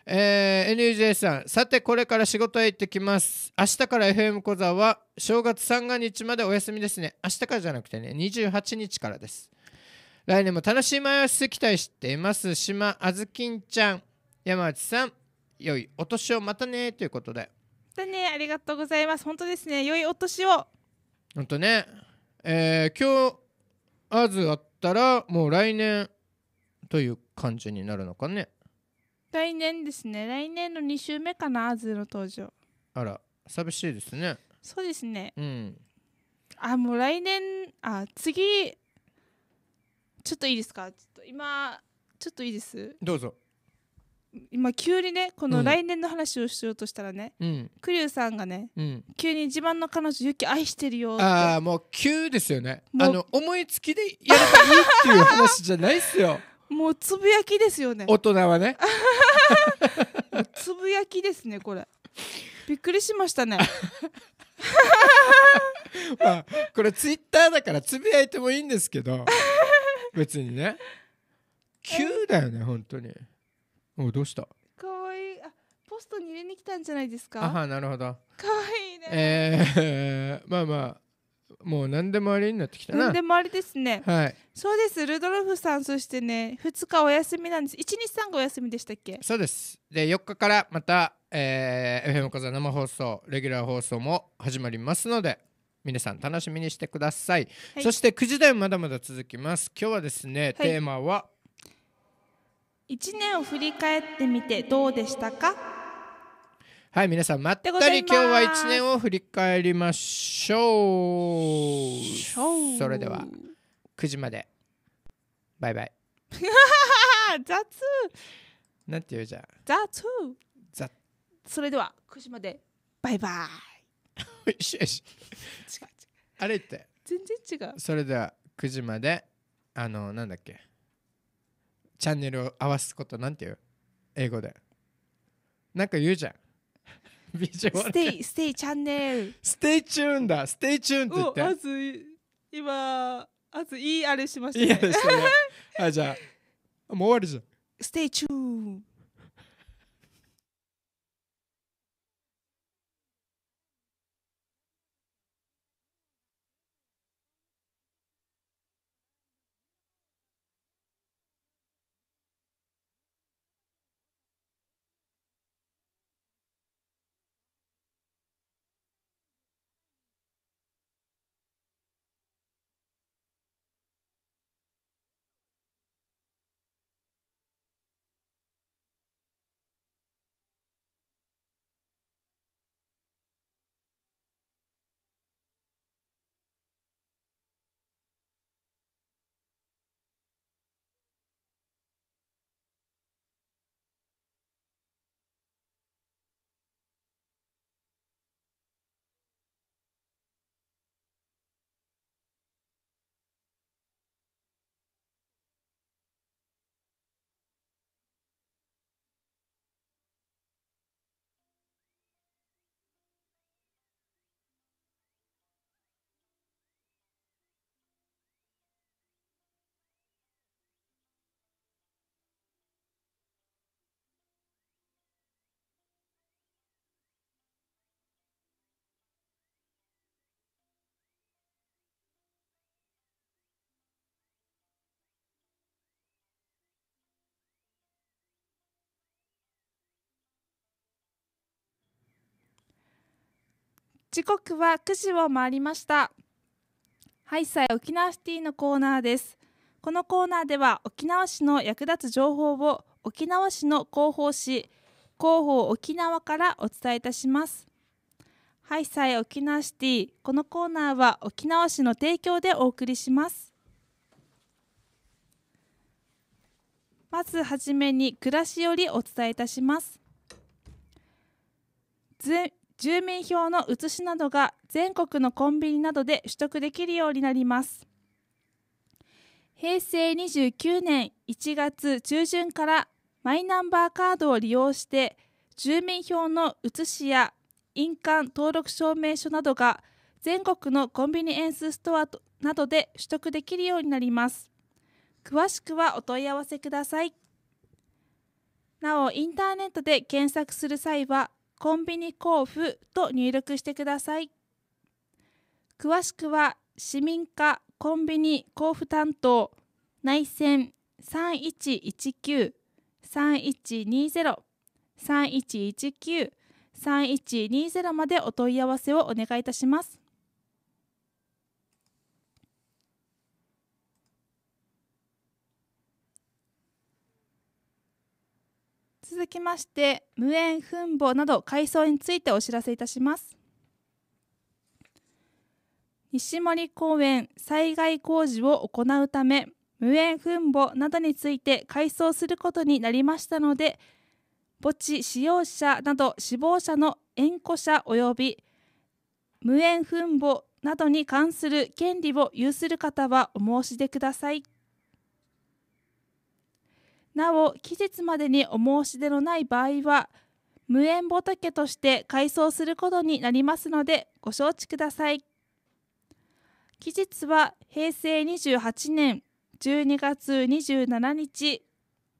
えー、NUJ さんさてこれから仕事へ行ってきます明日から FM 小座は正月三が日までお休みですね明日からじゃなくてね28日からです来年も楽しい前を期待しています島あずきんちゃん山内さん良いお年をまたねということでまたねありがとうございます本当ですね良いお年を本当ねえー、今日あずあったらもう来年という感じになるのかね来年ですね来年の2週目かなあずの登場あら寂しいですねそうですねうんあもう来年あ次ちょっといいですかちょっと今ちょっといいですどうぞ今急にねこの来年の話をしようとしたらね、うん、クリュウさんがね、うん、急に自慢の彼女ユキ愛してるよってああもう急ですよねあの思いつきでやればいいっていう話じゃないっすよ もうつぶやきですよね大人はね つぶやきですねこれびっくりしましたね まあこれツイッターだからつぶやいてもいいんですけど別にね急だよね本当に。おどうしたかわいいあポストに入れに来たんじゃないですかあはなるほどかわいいねえー、まあまあもう何でもありになってきたな何でもありですねはいそうですルドルフさんそしてね2日お休みなんです1日3がお休みでしたっけそうですで4日からまた、えー、FM 小座生放送レギュラー放送も始まりますので皆さん楽しみにしてください、はい、そして9時台まだまだ続きます今日はですね、はい、テーマは1年を振り返ってみてどうでしたかはい皆さんまったり今日は1年を振り返りましょうそれでは9時までバイバイ 雑なんて言うじゃん雑雑それでは9時までバイバイ よしよし違う違うあれって全然違うそれでは9時まであのなんだっけチャンネルを合わすことなんていう英語でなんか言うじゃんビジュアルステイステイチャンネルステイチューンだステイチューンって言ってず今あずいいあれしましたねいいあれしたねはいじゃあもう終わりじゃんステイチューン時刻は9時を回りましたハイサイ沖縄シティのコーナーですこのコーナーでは沖縄市の役立つ情報を沖縄市の広報誌広報沖縄からお伝えいたしますハイサイ沖縄シティこのコーナーは沖縄市の提供でお送りしますまずはじめに暮らしよりお伝えいたします住民票の写しなどが全国のコンビニなどで取得できるようになります平成29年1月中旬からマイナンバーカードを利用して住民票の写しや印鑑登録証明書などが全国のコンビニエンスストアなどで取得できるようになります詳しくはお問い合わせくださいなおインターネットで検索する際はコンビニ交付と入力してください。詳しくは市民課コンビニ交付担当内線3119-3120-3119-3120までお問い合わせをお願いいたします。続きまして無塩墳墓など海藻についてお知らせいたします西森公園災害工事を行うため無縁墳墓などについて改装することになりましたので墓地使用者など死亡者の縁故者及び無縁墳墓などに関する権利を有する方はお申し出ください。なお期日までにお申し出のない場合は無縁仏として改装することになりますのでご承知ください期日は平成28年12月27日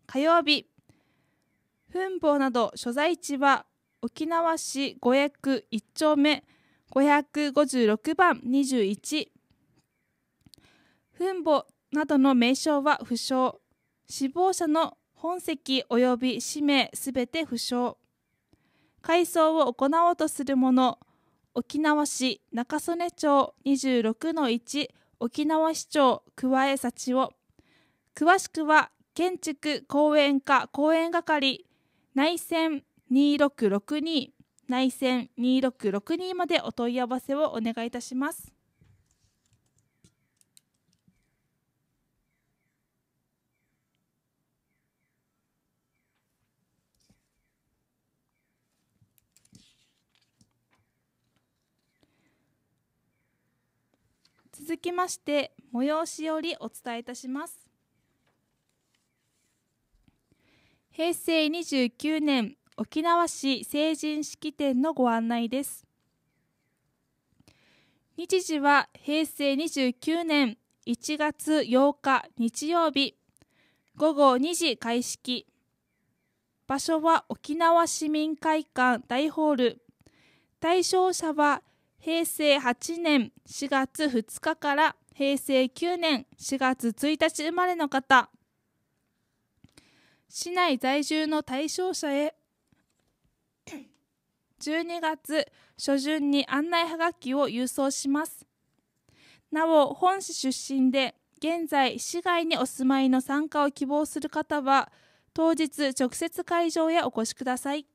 火曜日墳墓など所在地は沖縄市五役一1丁目556番21墳墓などの名称は不詳死亡者の本籍及び氏名すべて不詳改装を行おうとする者沖縄市中曽根町26の1沖縄市長桑江幸男詳しくは建築公園課公園係内線2662内線2662までお問い合わせをお願いいたします。続きまして催しよりお伝えいたします平成29年沖縄市成人式典のご案内です日時は平成29年1月8日日曜日午後2時開式場所は沖縄市民会館大ホール対象者は平成8年4月2日から平成9年4月1日生まれの方市内在住の対象者へ12月初旬に案内はがきを郵送しますなお本市出身で現在市外にお住まいの参加を希望する方は当日直接会場へお越しください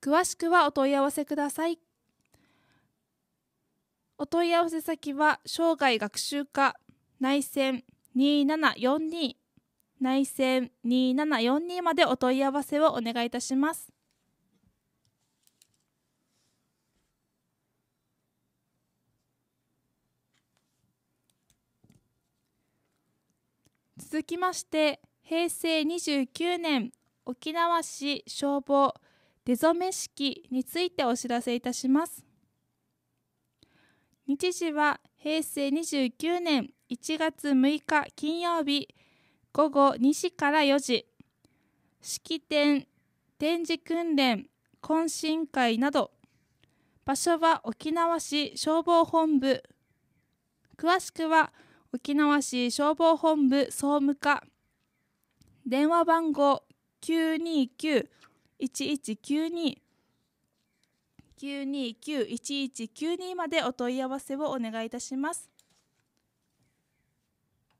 詳しくはお問い合わせくださいお問い合わせ先は生涯学習課内線2742内線2742までお問い合わせをお願いいたします。続きまして平成29年沖縄市消防出初め式についてお知らせいたします。日時は平成29年1月6日金曜日午後2時から4時式典展示訓練懇親会など場所は沖縄市消防本部詳しくは沖縄市消防本部総務課電話番号929-1192九二九一一九二までお問い合わせをお願いいたします。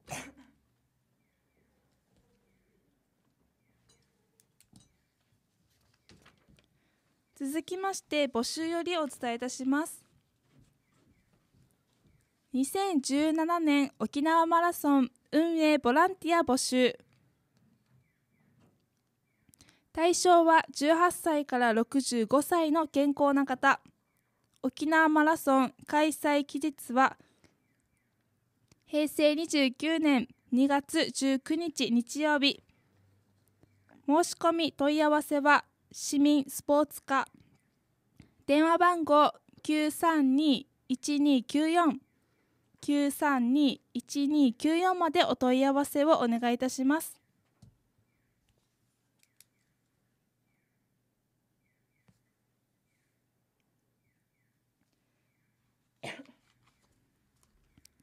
続きまして募集よりお伝えいたします2017年沖縄マラソン運営ボランティア募集対象は18歳から65歳の健康な方沖縄マラソン開催期日は平成29年2月19日日曜日申し込み問い合わせは市民スポーツ課電話番号9321294 9321294までお問い合わせをお願いいたします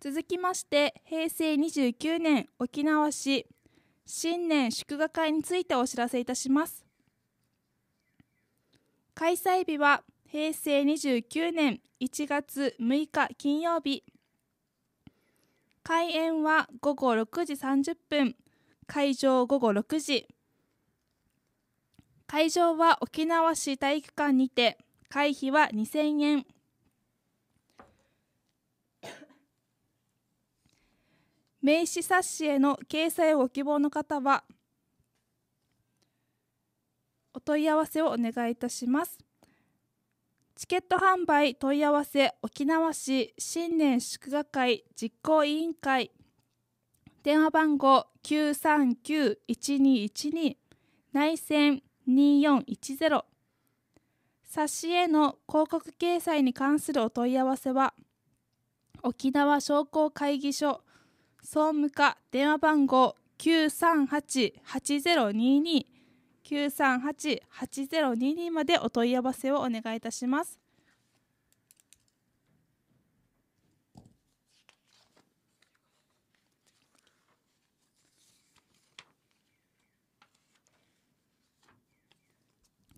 続きまして平成29年沖縄市新年祝賀会についてお知らせいたします開催日は平成29年1月6日金曜日開演は午後6時30分会場午後6時会場は沖縄市体育館にて会費は2000円名刺冊子への掲載をご希望の方はお問い合わせをお願いいたしますチケット販売問い合わせ沖縄市新年祝賀会実行委員会電話番号9391212内線2410冊子への広告掲載に関するお問い合わせは沖縄商工会議所総務課電話番号938-8022 938-8022までお問い合わせをお願いいたします。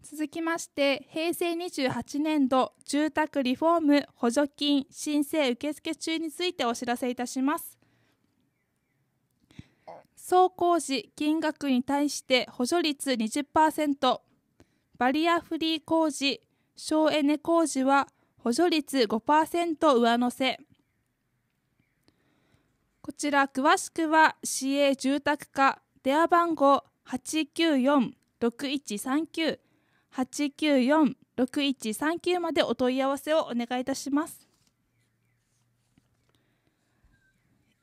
続きまして平成28年度住宅リフォーム補助金申請受付中についてお知らせいたします走工事金額に対して補助率20%バリアフリー工事省エネ工事は補助率5%上乗せこちら詳しくは市営住宅課電話番号894-6139 894-6139までお問い合わせをお願いいたします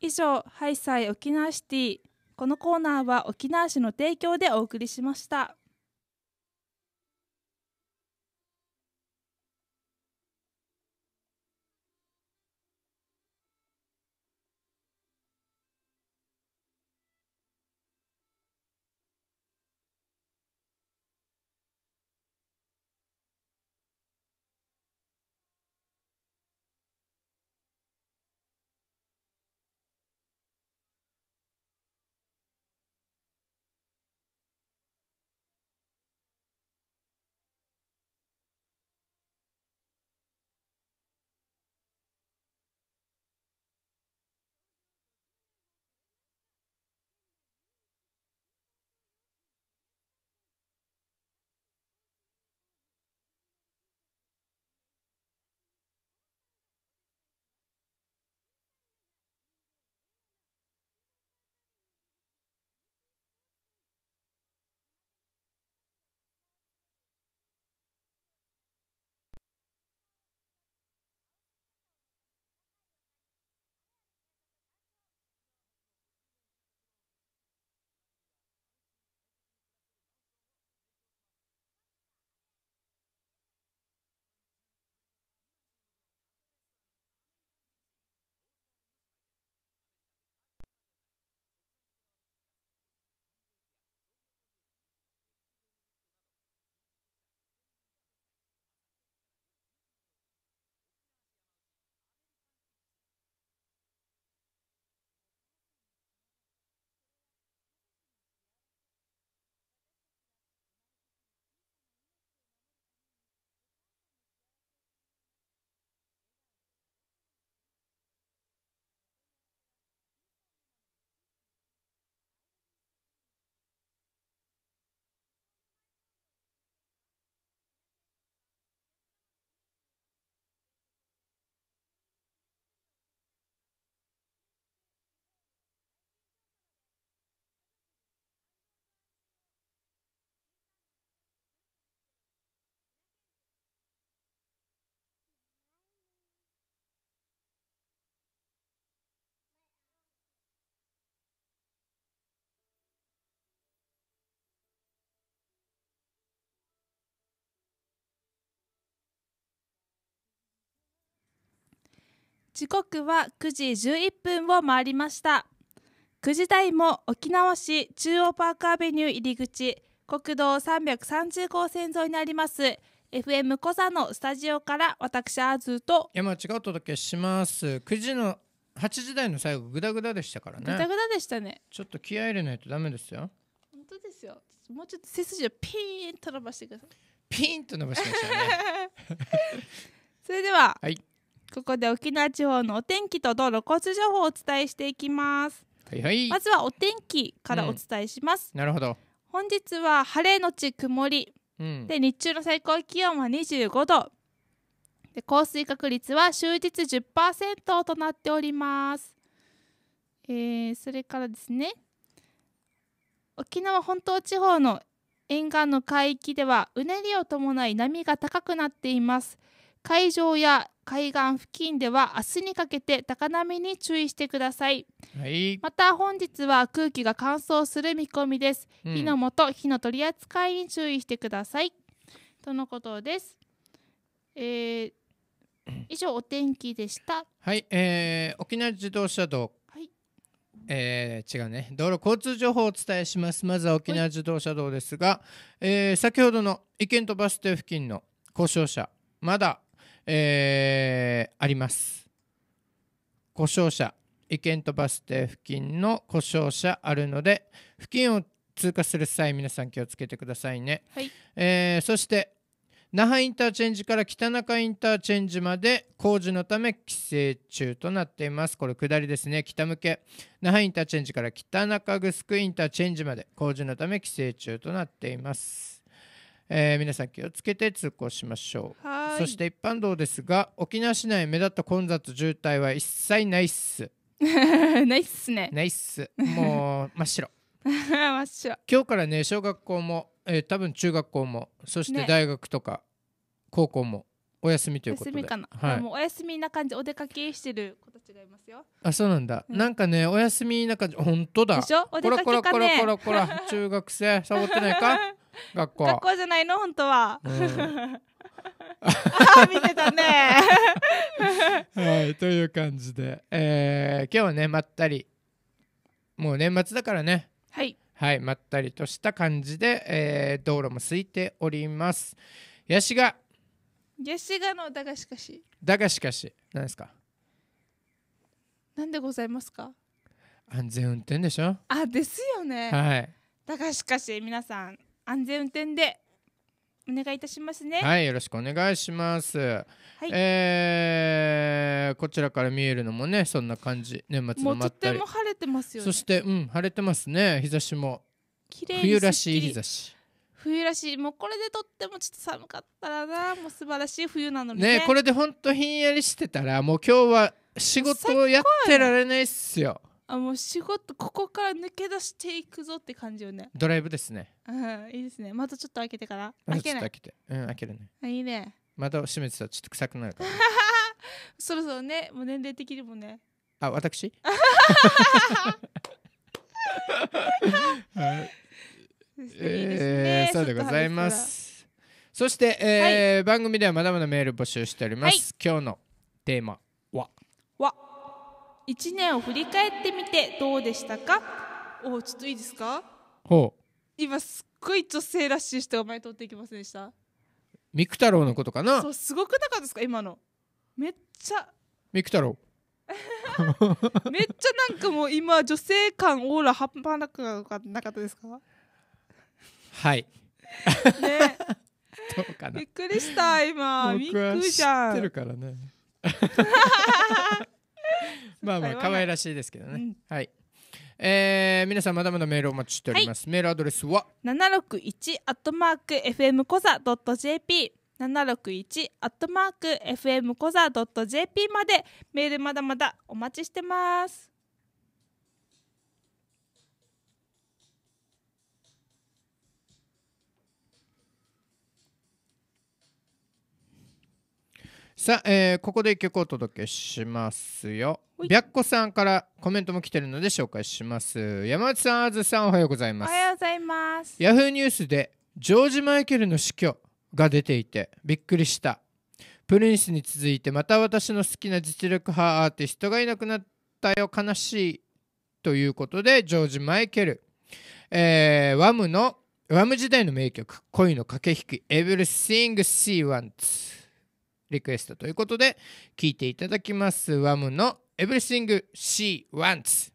以上ハイサイ沖縄シティこのコーナーは沖縄市の提供でお送りしました。時刻は9時11分を回りました9時台も沖縄市中央パークアベニュー入り口国道330号線沿いにあります FM コザのスタジオから私アーズと山内がお届けします9時の8時台の最後グダグダでしたからねグダグダでしたねちょっと気合入れないとダメですよ本当ですよもうちょっと背筋をピーンと伸ばしてくださいピーンと伸ばしてましたね それでは、はい、ここで沖縄地方のお天気と道路交通情報をお伝えしていきます。はいはい、まずはお天気からお伝えします。うん、なるほど。本日は晴れのち曇り、うん、で日中の最高気温は25度。で降水確率は終日10%となっております。えー、それからですね。沖縄本島地方の沿岸の海域ではうねりを伴い波が高くなっています。海上や海岸付近では明日にかけて高波に注意してください、はい、また本日は空気が乾燥する見込みです、うん、火の元火の取り扱いに注意してくださいとのことです、えー、以上お天気でしたはい、えー、沖縄自動車道えー、違うね道路交通情報をお伝えしますまずは沖縄自動車道ですが、えー、先ほどの意見とバス停付近の故障車まだえあります。故障車意見とバス停付近の故障車あるので付近を通過する際皆さん気をつけてくださいね、はい、えー、そして那覇インターチェンジから北中インターチェンジまで工事のため規制中となっていますこれ下りですね北向け那覇インターチェンジから北中城インターチェンジまで工事のため規制中となっています、えー、皆さん気をつけて通行しましょうそして一般道ですが沖縄市内目立った混雑渋滞は一切ないっす ないっすねないっす もう真っ白 真っ白今日からね小学校も、えー、多分中学校もそして大学とか高校もお休みということで、ね、休みかな、はい、もうお休みな感じお出かけしてる子たちがいますよあそうなんだ、うん、なんかねお休みな感じ本当だでしょお出かけか、ね、こらこらこらこらこら中学生サボってないか学校学校じゃないの本当は、うん あ見てたね、はい、という感じで、えー、今日はねまったりもう年末だからねはい、はい、まったりとした感じで、えー、道路も空いておりますヤシガヤシガのだがしかしだがしかし何ですかなんでございますか安全運転でしょあですよねはいだがしかし皆さん安全運転でお願いいたしますねはいよろしくお願いします、はい、えー、こちらから見えるのもねそんな感じ年末のまったりも晴れてますよ、ね、そしてうん晴れてますね日差しも綺麗冬らしい日差し冬らしいもうこれでとってもちょっと寒かったらなもう素晴らしい冬なのにね、ね、これでほんとひんやりしてたらもう今日は仕事をやってられないっすよあもう仕事ここから抜け出していくぞって感じよねドライブですねうんいいですねまたちょっと開けてから開けない開けてうん開けるねあいいねまた閉めてたらちょっと臭くなるから、そろそろねもう年齢的にもねあ私 はえそうでございますそして、えー、はい、番組ではまだまだメール募集しております、はい、今日のテーマ1年を振り返ってみてどうでしたかおちょっといいですかほう今すっごい女性らしい人が前通っていきませんでした三久太郎のことかなそうすごくなかったですか今のめっちゃ三久太郎めっちゃなんかもう今女性感オーラ半端なくなかったですかはいね どうかなびっくりした今みくじゃん知ってるからね まあまあ可愛らしいですけどね、うん、はいえー、皆さんまだまだメールお待ちしております、はい、メールアドレスは761アットマーク FM コザ .jp 761アットマーク FM コザ .jp までメールまだまだお待ちしてますさあ、えー、ここで曲をお届けしますよ。白子さんからコメントも来てるので紹介します。山内さん、あずさん、おはようございます。おはようございます。ヤフーニュースでジョージ・マイケルの死去が出ていてびっくりした。プリンスに続いてまた私の好きな実力派アーティストがいなくなったよ、悲しい。ということで、ジョージ・マイケル。えー、ワムの、ワム時代の名曲、恋の駆け引き、Everything s e e o n c e リクエストということで聞いていただきます WAM の Everything She Wants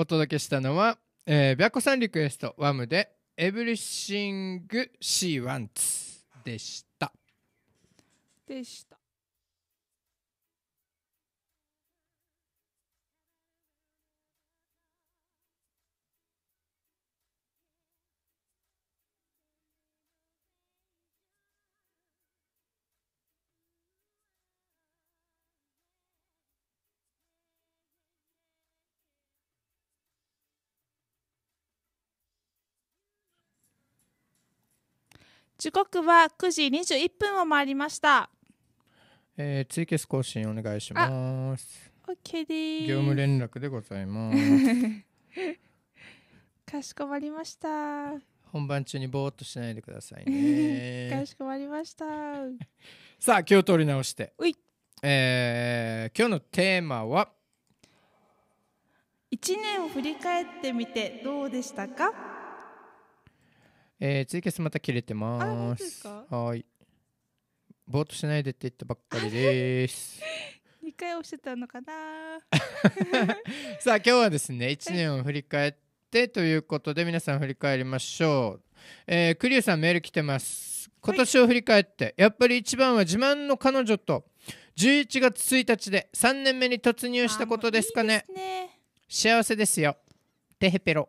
お届けしたのは、えー、白子さんリクエストワムで「エブリシング・シー・ワンツ」でした。でした。時刻は9時21分を回りました。えー、ツイキャス更新お願いします。オッケーです。業務連絡でございます。かしこまりました。本番中にぼーっとしないでくださいね。かしこまりました。さあ、気を取り直して。ういえー、今日のテーマは一年を振り返ってみてどうでしたかえー、ツイキャスまた切れてます。はい。ぼーっとしないでって言ったばっかりです。2 回押してたのかな さあ今日はですね1年を振り返ってということで皆さん振り返りましょう、えー、クリュウさんメール来てます今年を振り返って、はい、やっぱり一番は自慢の彼女と11月1日で3年目に突入したことですかね、ね、幸せですよテヘペロ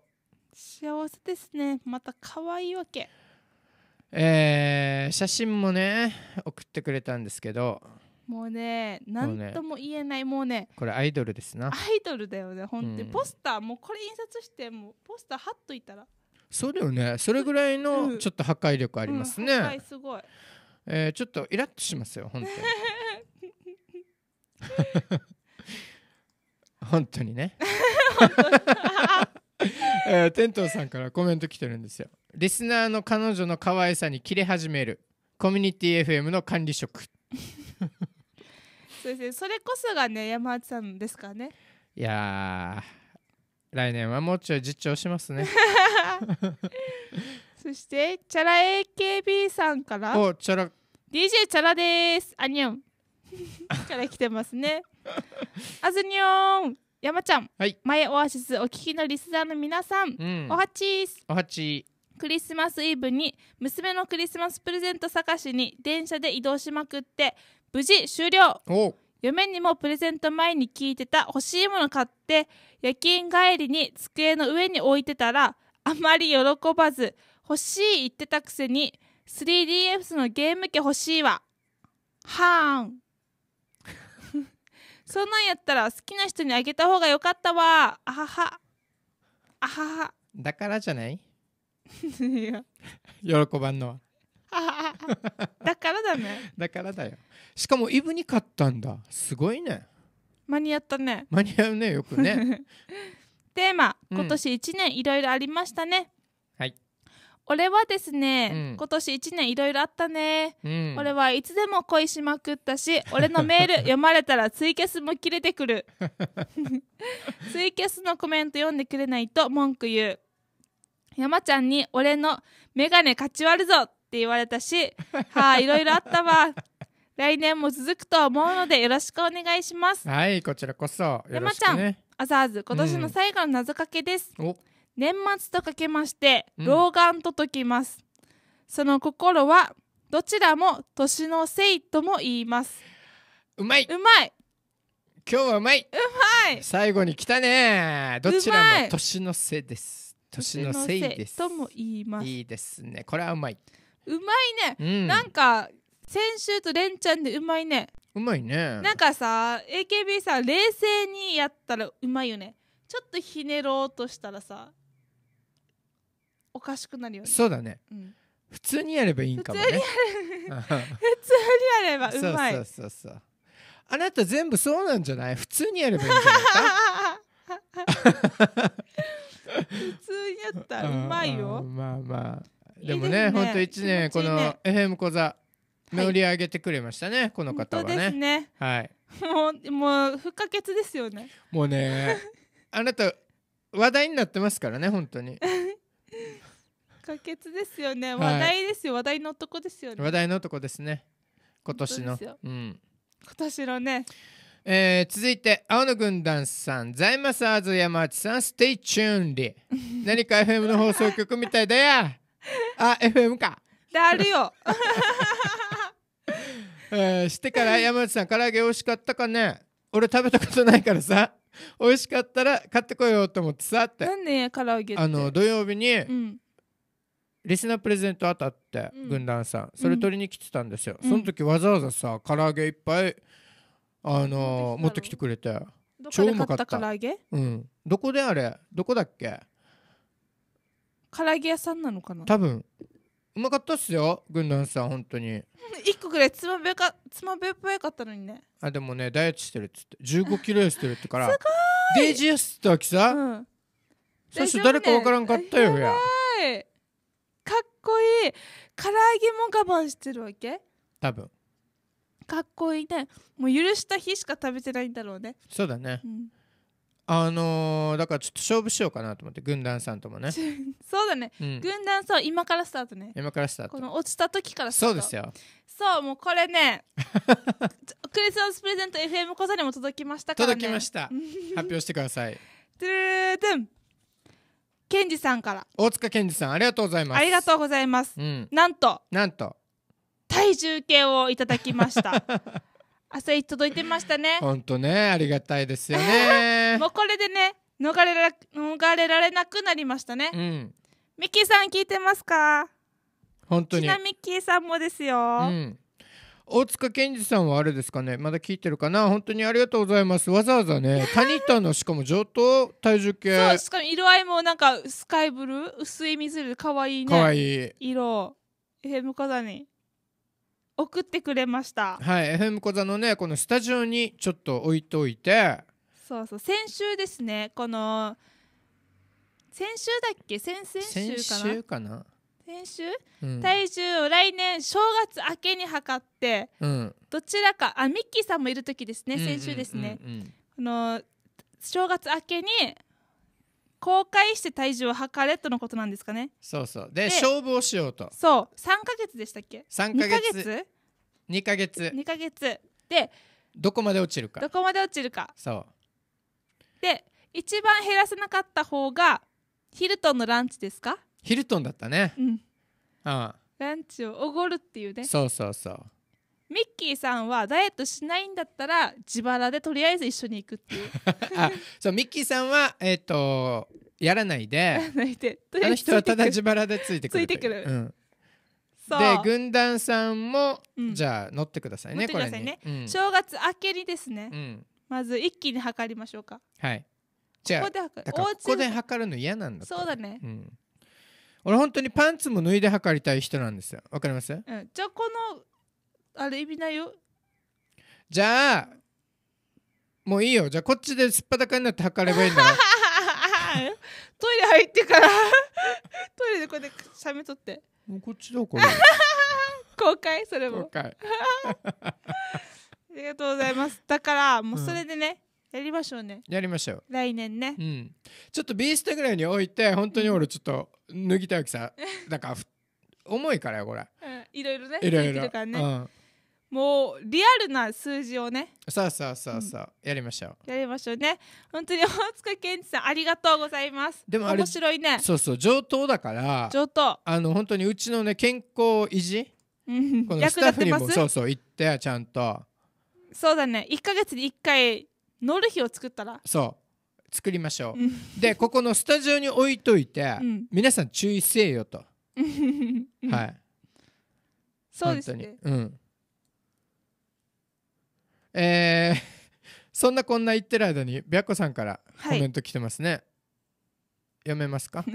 幸せですねまた可愛いわけえー、写真もね送ってくれたんですけどもうね何とも言えないもうねこれアイドルですなアイドルだよね本当に、うん、ポスターもうこれ印刷してもうポスター貼っといたらそうだよねそれぐらいのちょっと破壊力ありますね、うんうん、破壊すごい、えー、ちょっとイラッとしますよ本当に 本当にね えー、テントさんからコメント来てるんですよリスナーの彼女の可愛さに切れ始めるコミュニティ FM の管理職そうですねそれこそがね山内さんですかねいや来年はもうちょい実調しますね そしてチャラ AKB さんからおチャラ DJ チャラですアニョンから 来てますねアズニョン山ちゃん、はい、前オアシスお聞きのリスナーの皆さん、うん、おはちーすおはちクリスマスイブに娘のクリスマスプレゼント探しに電車で移動しまくって無事終了嫁にもプレゼント前に聞いてた欲しいもの買って夜勤帰りに机の上に置いてたらあまり喜ばず欲しい言ってたくせに 3DS のゲーム機欲しいわはーんそんなんやったら好きな人にあげた方がよかったわあははあははだからじゃない喜ばんのはだからだね だからだよしかもイブに買ったんだすごいね間に合ったね間に合うねよくね テーマ今年1年いろいろありましたね、俺はですね、うん、今年1年いろいろあったね、うん、俺はいつでも恋しまくったし俺のメール 読まれたらツイキャスも切れてくる ツイキャスのコメント読んでくれないと文句言う山ちゃんに俺のメガネかち割るぞって言われたしはあいろいろあったわ来年も続くと思うのでよろしくお願いしますはいこちらこそ、ね、山ちゃんアザーズ今年の最後の謎かけです、うん年末とかけまして老眼と解きます、うん、その心はどちらも年のせいとも言いますうまいうまい今日はうまいうまい最後に来たねどちらも年のせいです年のせいですとも言いますいいですねこれはうまいうまいね、うん、なんか先週とれんちゃんでうまいねうまいねなんかさ AKB さ冷静にやったらうまいよねちょっとひねろうとしたらさおかしくなるよねそうだね、うん、普通にやればいいんかもね普通にやればうまいそうそうそうそうあなた全部そうなんじゃない普通にやればいいんじゃないか普通にやったらうまいよまあまあでもね本当、一1年この FM 小座乗り上げてくれましたね、はい、この方はね。ねはい。もう、もう不可欠ですよね。もうね、あなた話題になってますからね、本当に。可決ですよね、話題ですよ話題の男ですよね話題の男ですね今年の、うん、今年のねえー、続いて青野軍団さんザイマサーズ山内さんステイチュ u ンリ 何か FM の放送局みたいだやあ FM かだるよ、えー、してから山内さん唐揚げ美味しかったかね俺食べたことないからさ美味しかったら買ってこようと思ってさって何ね唐揚げあの土曜日に、うんリスナープレゼント当たって、うん、軍団さんそれ取りに来てたんですよ、うん、その時わざわざさ唐揚げいっぱいあの持ってきてくれて超うまかった唐揚げうんどこであれどこだっけ唐揚げ屋さんなのかな多分うまかったっすよ軍団さん本当に1 個ぐらいつまべかつまべっぽいかったのにねあでもねダイエットしてるっつって1 5キロ痩せてるってから すごいデイジー痩たわけさ、うん、し誰かわからんかったよやこいい唐揚げも我慢してるわけ多分かっこいいねもう許した日しか食べてないんだろうねそうだね、うん、あのー、だからちょっと勝負しようかなと思って軍団さんともね そうだね、うん、軍団さん今からスタートね今からスタートこの落ちた時からスタートそうですよそうもうこれね クリスマスプレゼント FM 小座にも届きましたから、ね、届きました発表してください トゥルーン健二さんから大塚健二さんありがとうございますありがとうございます、うんなんとなんと体重計をいただきました朝一届いてましたね本当ねありがたいですよね もうこれでね逃れら逃れられなくなりましたね、うんミッキーさん聞いてますか本当ちなみっきーさんもですよ、うん大塚健二さんはあれですかねまだ聞いてるかな本当にありがとうございますわざわざねタニタのしかも上等体重計そうしかも色合いもなんかスカイブルー薄い水色かわいいねかわいい色 FM 小座に送ってくれましたはい FM 小座のねこのスタジオにちょっと置いといてそうそう先週ですねこの先週だっけ先々週かな先週かな先週、うん、体重を来年正月明けに測って、うん、どちらかあミッキーさんもいる時ですね先週ですね、この正月明けに公開して体重を測れとのことなんですかねそうそうで勝負をしようとそう3か月でしたっけ3か月2か月2か月でどこまで落ちるかどこまで落ちるかそうで一番減らせなかった方がヒルトンのランチですかヒルトンだったねうんああランチをおごるっていうねそうそうそうミッキーさんはダイエットしないんだったら自腹でとりあえず一緒に行くっていう あそうミッキーさんはえっ、ー、とやらないで泣いてとりあの人はただ自腹でついてくるうついてくるうん、で軍団さんも、うんじゃあ乗ってくださいねさいねこれね、うん正月明けにですね、うんまず一気に測りましょうかはいじゃこあこで測るここで測るの嫌なんだそうだねうん俺本当にパンツも脱いで測りたい人なんですよわかりますうん、じゃあこのあれ意味ないよじゃあもういいよじゃあこっちですっぱだかになって測ればいいんだ トイレ入ってから トイレでこうやってサとってもうこっちだこれ 公開それも公開ありがとうございますだからもうそれでね、やりましょうねやりましょう来年ねうんちょっとビースタぐらいに置いて本当に俺ちょっと脱ぎたいわけさ なんか重いからよこれ、うん、いろいろねいろいろ、ねうん、もうリアルな数字をねさあさあさあさあ、うん、やりましょうやりましょうね本当に大塚健二さんありがとうございますでも面白いねそうそう上等だから上等あの本当にうちのね健康維持このスタッフにもそうそう行ってちゃんとそうだね1か月に1回乗る日を作ったらそう作りましょうでここのスタジオに置いといて、うん、皆さん注意せえよとはいそうですねうんえー、そんなこんな言ってる間に白子さんからコメント来てますね、はい、読めますか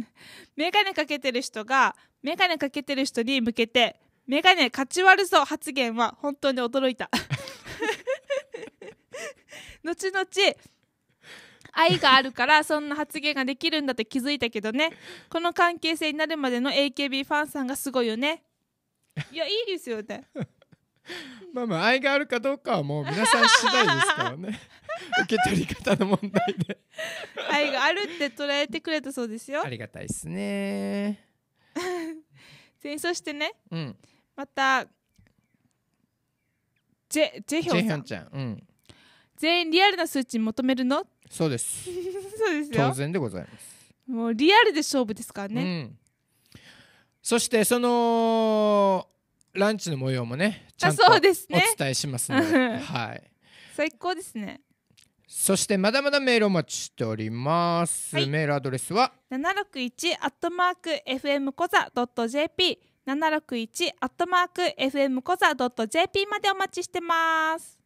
メガネかけてる人がメガネかけてる人に向けてメガネかち割るぞ発言は本当に驚いた後々愛があるからそんな発言ができるんだって気づいたけどねこの関係性になるまでの AKB ファンさんがすごいよねいやいいですよねまあまあ愛があるかどうかはもう皆さん次第ですからね 受け取り方の問題で愛があるって捉えてくれたそうですよありがたいですね でそしてね、うん、またジェジェヒョンちゃん、うん、全員リアルな数値求めるのそうです そうです当然でございます、もうリアルで勝負ですからうね、ん、そしてそのランチの模様もねちゃんとそおうですね伝えしますので、う んはい最高ですねそしてまだまだメールお待ちしております、はいメールアドレスは761アットマーク FM コザドット JP761 アットマーク FM コザドット JP までお待ちしてます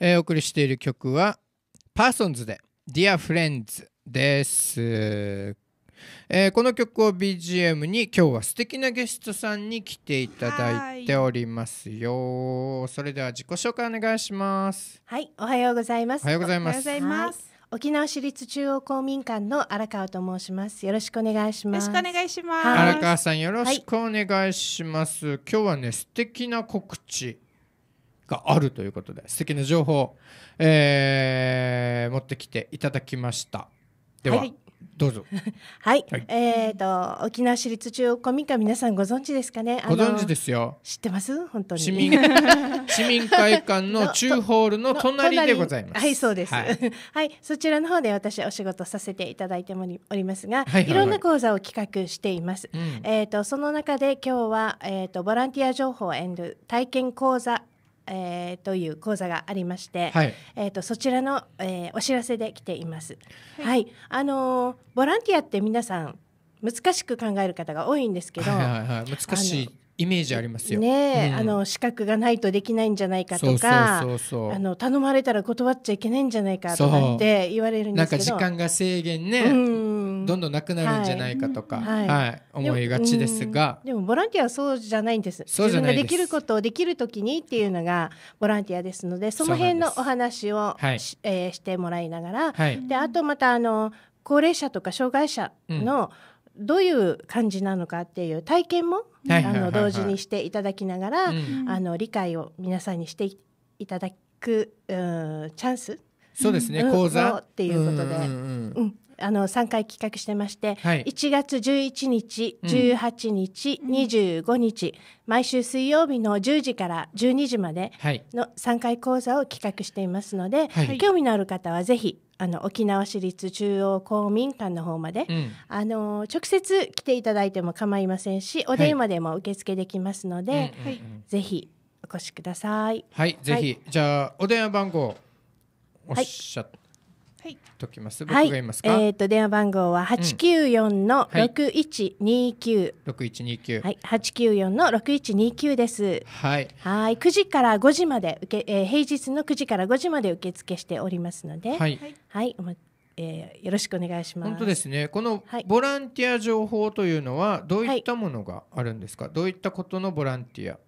えー、お送りしている曲はパーソンズで Dear Friends です、えー、この曲を BGM に今日は素敵なゲストさんに来ていただいておりますよそれでは自己紹介お願いしますはいおはようございますおはようございます沖縄市立中央公民館の荒川と申します。よろしくお願いします。よろしくお願いします。荒川さんよろしくお願いします。はい、今日はね素敵な告知があるということで素敵な情報、えー、持ってきていただきましたでは、はい、どうぞ はい、はい、えっ、ー、と沖縄市立中央公民家皆さんご存知ですかねご存知ですよ知ってます本当に市民 市民会館の中ホールの隣でございますはいそうです、はい、はい、そちらの方で私お仕事させていただいておりますが、はい、いろんな講座を企画しています、うん、えっ、ー、とその中で今日はえっ、ー、とボランティア情報エンド体験講座えー、という講座がありまして、はい、えーと、そちらの、えー、お知らせで来ています。はい、はい、あのー、ボランティアって皆さん難しく考える方が多いんですけど、はいはいはい、難しいイメージありますよ。ね、うん、あの資格がないとできないんじゃないかとか、そうそうあの頼まれたら断っちゃいけないんじゃないかとかって言われるんですけど、なんか時間が制限ね、うんどんどんなくなるんじゃないかとか、はい、はい、思いがちですがでも,、ボランティアはそうじゃないんですそうじゃないできることをできる時にっていうのがボランティアですのでその辺のお話をし,、えー、してもらいながら、はい、であとまたあの高齢者とか障害者の、どういう感じなのかっていう体験も、はい、あの同時にしていただきながら、うん、あの理解を皆さんにしていただく、うチャンスそうですね、講座っていうことで、うんうんあの3回企画してまして、はい、1月11日、18日、うん、25日、毎週水曜日の10時から12時までの3回講座を企画していますので、はい、興味のある方はぜひあの沖縄市立中央公民館の方まで、うん、あの直接来ていただいても構いませんしお電話でも受付できますので、はい、ぜひお越しください。はい、ぜひじゃあお電話番号おっしゃって。はい、解きます。僕がいますか。えっ、ー、と電話番号は八九四の六一二九。六一二九。はい、八九四の六一二九です。はい。はい、九時から五時まで受け、えー、平日の九時から五時まで受付しておりますので。はい。はい、おま。えー、よろしくお願いします。本当ですね。このボランティア情報というのはどういったものがあるんですか。はい、どういったことのボランティア。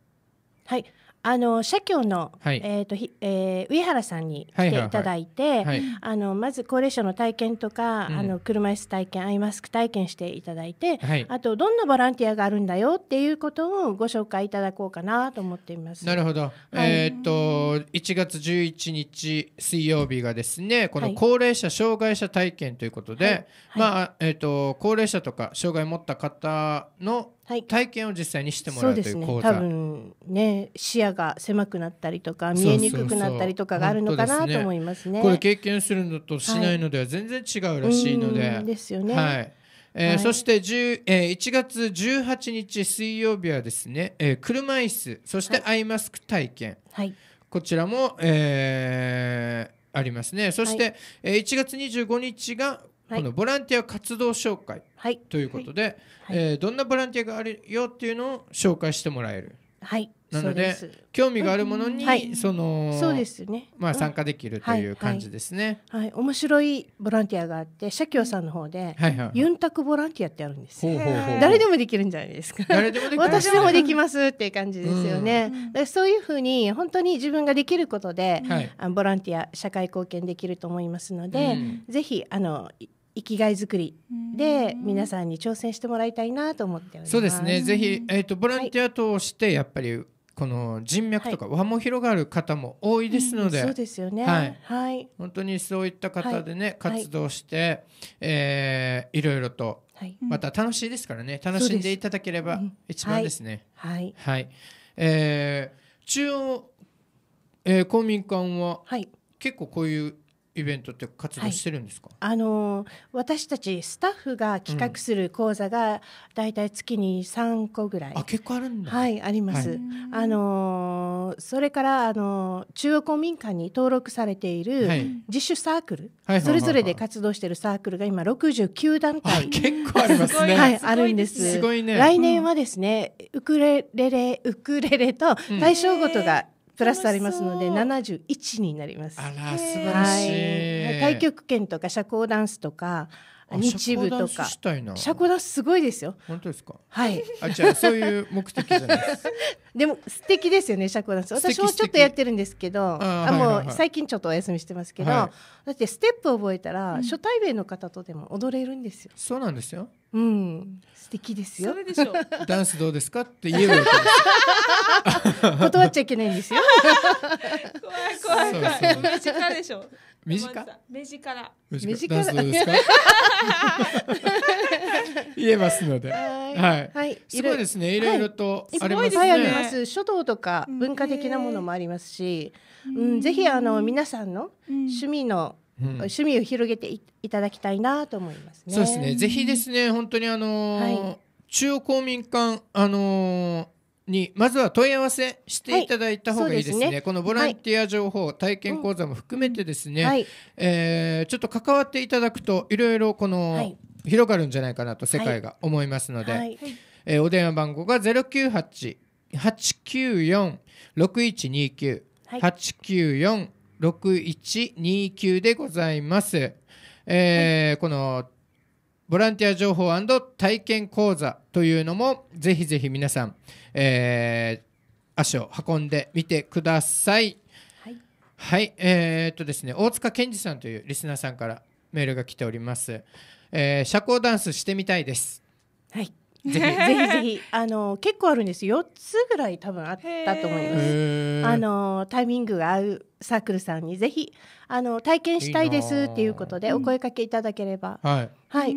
はい。あの社協の、はい、えーとえー、上原さんに来ていただいて、あのまず高齢者の体験とか、うん、あの車椅子体験アイマスク体験していただいて、あとどんなボランティアがあるんだよっていうことをご紹介いただこうかなと思っています。なるほど、えっ、ー、と1月11日水曜日がですねこの高齢者障害者体験ということで、まあえっ、と高齢者とか障害を持った方の体験を実際にしてもらうという講座、そうですね多分ね視野が狭くなったりとか見えにくくなったりとかがあるのかなと思いますね、これ経験するのとしないのでは全然違うらしいので、はい、ですよね、はいえー、はい、そして10、えー、1月18日水曜日はですね、えー、車椅子そしてアイマスク体験、はい、こちらも、えー、ありますねそして、はい、えー、1月25日がこのボランティア活動紹介ということで、えどんなボランティアがあるよっていうのを紹介してもらえる。はいなので興味があるものに、そのそうですね、まあ参加できるという感じですね。はい、面白いボランティアがあって社協さんの方で、ユンタクボランティアってあるんです。誰でもできるんじゃないですか。誰でもできます私でもできますっていう感じですよね。そういうふうに本当に自分ができることで、ボランティア社会貢献できると思いますので、ぜひあの生きがい作りで皆さんに挑戦してもらいたいなと思ってそうですねぜひ、えーと、ボランティアとしてやっぱり、この人脈とか輪も広がる方も多いですので、はい、そうですよね、はい、はい、本当にそういった方でね、はい、活動して、えー、いろいろと、また楽しいですからね楽しんでいただければ一番ですね。はい、はいえー、中央、えー、公民館は、はい、結構こういうイベントって活動してるんですか、はい、あの私たちスタッフが企画する講座がだいたい月に3個ぐらい、うん、あ結構あるんだはいあります、はい、あのそれからあの中央公民館に登録されている自主サークル、はい、それぞれで活動しているサークルが今69団体結構ありますねはいあるんですすごいね来年はですね、うん、ウクレレウクレレと大正ごとがプラスありますので七十一になります。あら素晴らしい、はい、太極拳とか社交ダンスとか日舞とか社交ダンスすごいですよ本当ですかはいあじゃそういう目的じゃないです でも素敵ですよね社交ダンス私もちょっとやってるんですけどあもう、最近ちょっとお休みしてますけど、はい、だってステップ覚えたら、うん、初対面の方とでも踊れるんですよそうなんですようん、素敵ですよ。それでしょう ダンスどうですかって言えば 断っちゃいけないんですよ。怖い怖い怖い。めちゃでしょ。目力目力目力ダンですか 言えますのではい、はい、すごいですね、い、ろいろとあります、ね,、はい、あります書道とか文化的なものもありますし、うん、ぜひあの皆さんの趣味の、うん、趣味を広げていただきたいなと思いますね。そうですね。ぜひですね、本当にあのーはい、中央公民館あのーにまずは問い合わせしていただいた方がいいですねはいすね、このボランティア情報、はい、体験講座も含めてですね、うんはい、えー、ちょっと関わっていただくといろいろこの、広がるんじゃないかなと世界が思いますので、はい、えー、お電話番号が098-894-6129、はい、894-6129でございます。えーこのボランティア情報体験講座というのもぜひぜひ皆さん、えー、足を運んでみてください。はい、はい、えー、っとですね大塚健二さんというリスナーさんからメールが来ております。えー、社交ダンスしてみたいです。はい ぜひぜひあの結構あるんです4つぐらい多分あったと思いますあのタイミングが合うサークルさんにぜひあの体験したいですっていうことでお声かけいただければ、うん、はい、はい、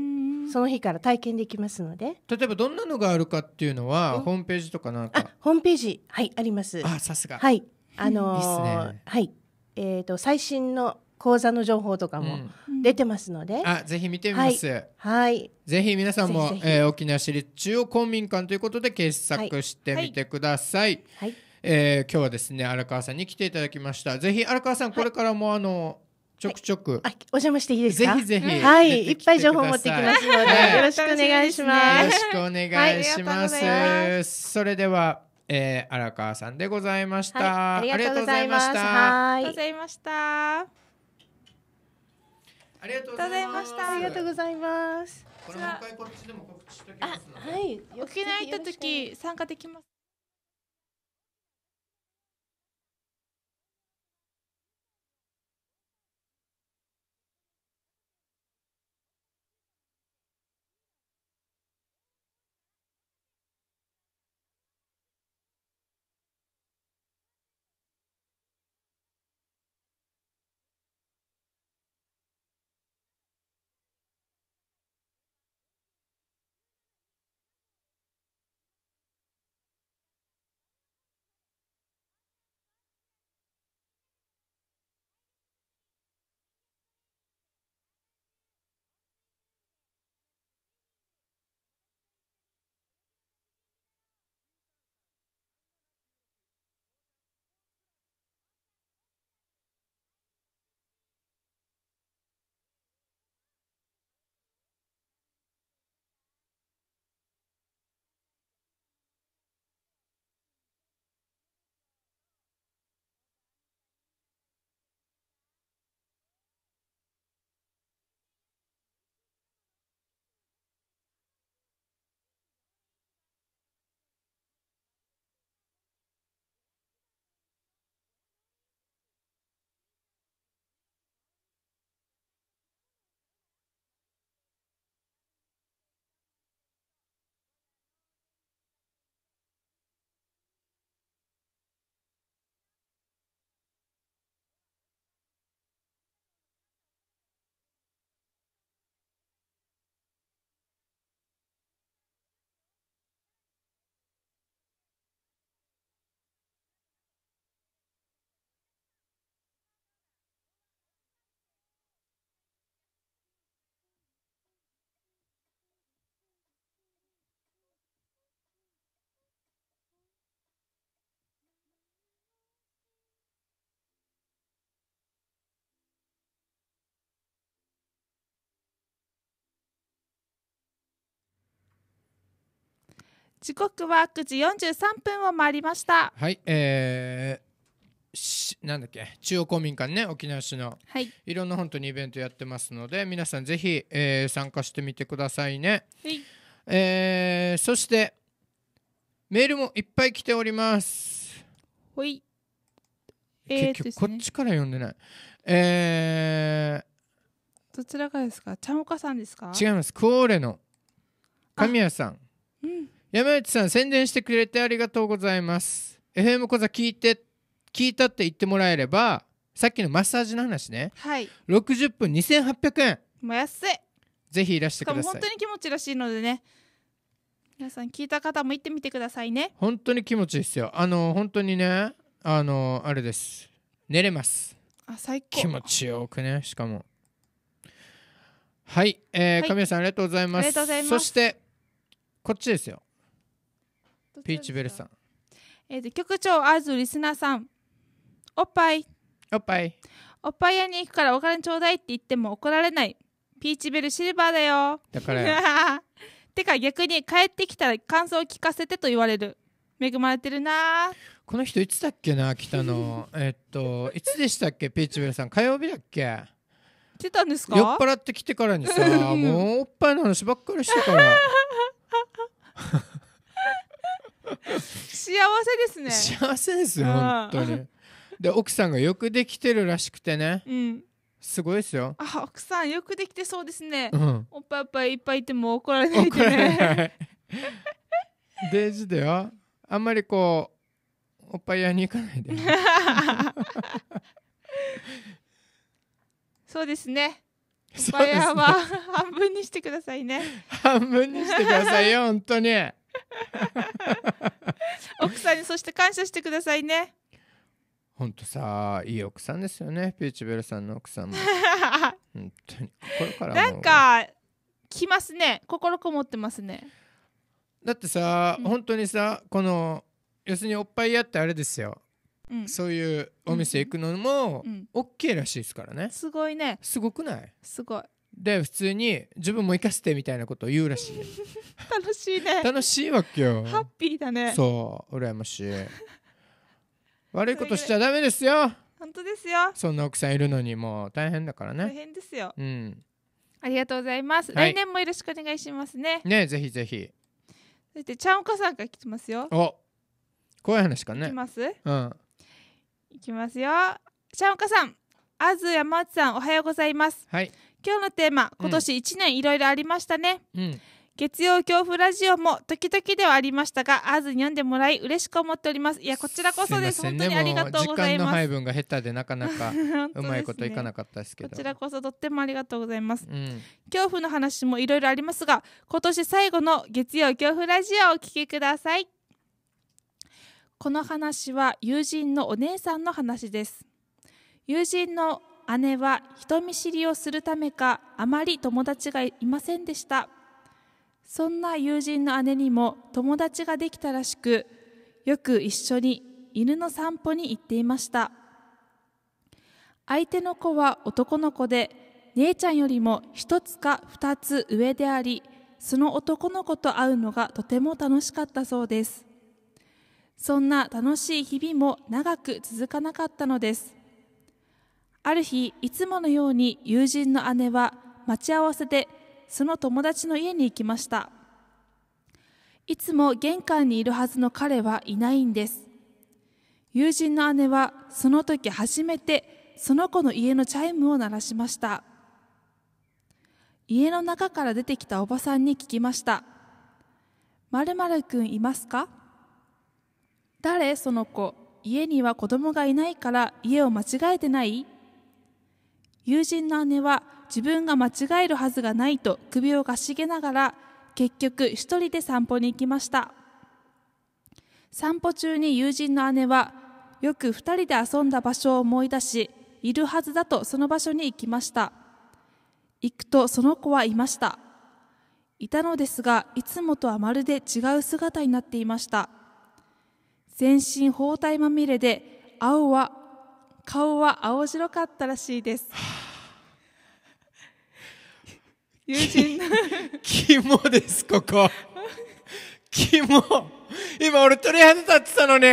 その日から体験できますので例えばどんなのがあるかっていうのは、うん、ホームページとかなんかホームページはいありますあさすがはいあのーね、はいえっ、ー、と最新の講座の情報とかも出てますので、うん、あぜひ見てみます、はい、はい、ぜひ皆さんもぜえー、沖縄市立中央公民館ということで検索してみてください、はい、はい、えー、今日はですね荒川さんに来ていただきましたぜひ荒川さんこれからもあの、ちょくちょく、はい、お邪魔していいですか。ぜひぜひ、うん、はい、いっぱい情報持ってきますので、はい、よろしくお願いします。よろしくお願いします。はい、ますそれでは、えー、荒川さんでございました。ありがとうございました。ありがとうございました。ありがとうございました。ありがとうございます。これもう一回こっちでも告知しておきますので。はい。沖縄行った時参加できます。時刻は9時43分を回りましたはいえーなんだっけ中央公民館ね沖縄市の、はい、いろんな本当にイベントやってますので皆さんぜひ、えー、参加してみてくださいね、はい、えー、そしてメールもいっぱい来ておりますほい、えー、結局こっちから読んでない、えー、どちらかですかちゃんおかさんですか違いますクオーレの神谷さん、うん山内さん宣伝してくれてありがとうございます FM 講座聞いて聞いたって言ってもらえればさっきのマッサージの話ねはい60分2800円もう安いぜひいらしてしかも本当に気持ちらしいのでね皆さん聞いた方も行ってみてくださいね本当に気持ちいいですよあの本当にねあのあれです寝れますあ最高気持ちよくねしかもはい、えーはい神谷さんありがとうございますありがとうございますそしてこっちですよピーチベルさん。えっ、と、局長、アズリスナーさん。おっぱい。おっぱい。おっぱい屋に行くからお金ちょうだいって言っても怒られない。ピーチベルシルバーだよ。だから てか逆に帰ってきたら感想を聞かせてと言われる。恵まれてるなこの人いつだっけな来たのえっといつでしたっけピーチベルさん火曜日だっけ来たんですか酔っ払って来てからにさ もうおっぱいの話ばっかりしてから 幸せですね幸せですよ本当にで奥さんがよくできてるらしくてね、うん、すごいですよあ奥さんよくできてそうですね、うん、おっぱいおっぱいいっぱいいても怒られないでね大事だよあんまりこうおっぱい屋に行かないで そうですねおっぱい屋は半分にしてくださいね 半分にしてくださいよ本当に 奥さんにそして感謝してくださいねほんとさいい奥さんですよねピーチベルさんの奥さんも 本当に心からなんか来ますね心こもってますねだってさ、うん、本当にさこの要するにおっぱい屋ってあれですよ、うん、そういうお店行くのもオッケーらしいですからね、うん、すごいねすごくないすごいで普通に自分も生かしてみたいなことを言うらしい 楽しいね楽しいわけよハッピーだねそう羨ましい 悪いことしちゃダメですよ本当ですよそんな奥さんいるのにもう大変だからね大変ですようんありがとうございます、はい、来年もよろしくお願いしますねねぜひぜひそしてちゃんおかさんから来てますよお怖い話かねいきますうんいきますよちゃんおかさんあず山内さんおはようございますはい今日のテーマ今年1年いろいろありましたね、うん、月曜恐怖ラジオも時々ではありましたがあずに読んでもらい嬉しく思っておりますいやこちらこそです、ね、本当にありがとうございます時間の配分が下手でなかなか うまいこといかなかったですけどこちらこそとってもありがとうございます、うん、恐怖の話もいろいろありますが今年最後の月曜恐怖ラジオをお聞きくださいこの話は友人のお姉さんの話です友人の姉は人見知りをするためかあまり友達がいませんでしたそんな友人の姉にも友達ができたらしくよく一緒に犬の散歩に行っていました相手の子は男の子で姉ちゃんよりも1つか2つ上でありその男の子と会うのがとても楽しかったそうですそんな楽しい日々も長く続かなかったのですある日いつものように友人の姉は待ち合わせでその友達の家に行きましたいつも玄関にいるはずの彼はいないんです友人の姉はその時初めてその子の家のチャイムを鳴らしました家の中から出てきたおばさんに聞きました「まるまるくんいますか?」「誰その子家には子供がいないから家を間違えてない?」友人の姉は自分が間違えるはずがないと首をかしげながら結局1人で散歩に行きました散歩中に友人の姉はよく2人で遊んだ場所を思い出しいるはずだとその場所に行きました行くとその子はいましたいたのですがいつもとはまるで違う姿になっていました全身包帯まみれで青は顔は青白かったらしいです。友人の肝ですここ肝今俺鳥肌立ってたのに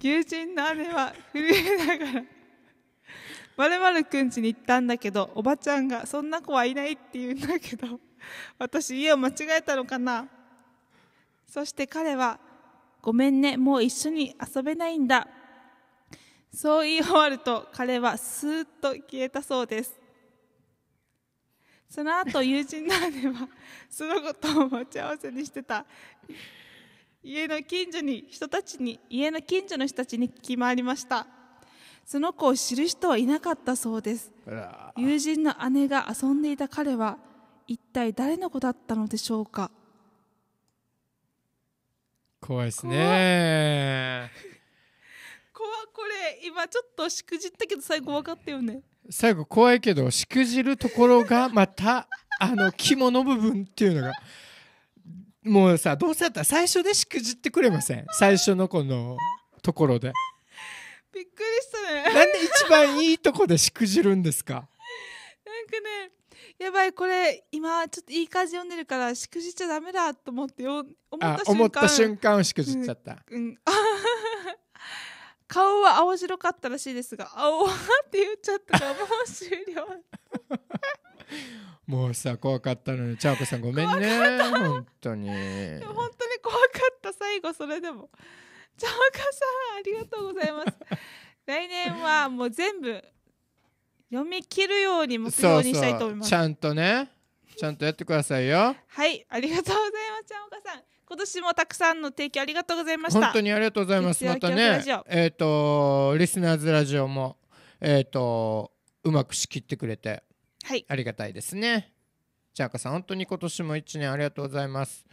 友人の姉は震えながら「まるわれくんちに行ったんだけどおばちゃんがそんな子はいない」って言うんだけど私家を間違えたのかなそして彼は「ごめんねもう一緒に遊べないんだそう言い終わると彼はスーッと消えたそうですその後友人ならではそのことを待ち合わせにしてた家の近所に人たちに家の近所の人たちに聞き回りましたその子を知る人はいなかったそうです友人の姉が遊んでいた彼は一体誰の子だったのでしょうか怖いですねこれ今ちょっとしくじったけど最後分かったよね最後怖いけどしくじるところがまたあの肝の部分っていうのがもうさどうせやったら最初でしくじってくれません最初のこのところでびっくりしたねなんで一番いいとこでしくじるんですかなんかねやばいこれ今ちょっといい感じ読んでるからしくじっちゃダメだと思ってよ思った瞬間思った瞬間しくじっちゃった、うん、うん、顔は青白かったらしいですが「青って言っちゃったからもう終了もうさ怖かったのにちゃーこさんごめんね本当に本当に怖かった最後それでもちゃーこさんありがとうございます 来年はもう全部読み切るように目標にしたいと思いますちゃんとねちゃんとやってくださいよはいありがとうございますちゃんおさん今年もたくさんの提供ありがとうございました本当にありがとうございますまたねえっ、ー、とリスナーズラジオもえっ、ー、とうまく仕切ってくれてはいありがたいですねちゃかさん本当に今年も1年ありがとうございます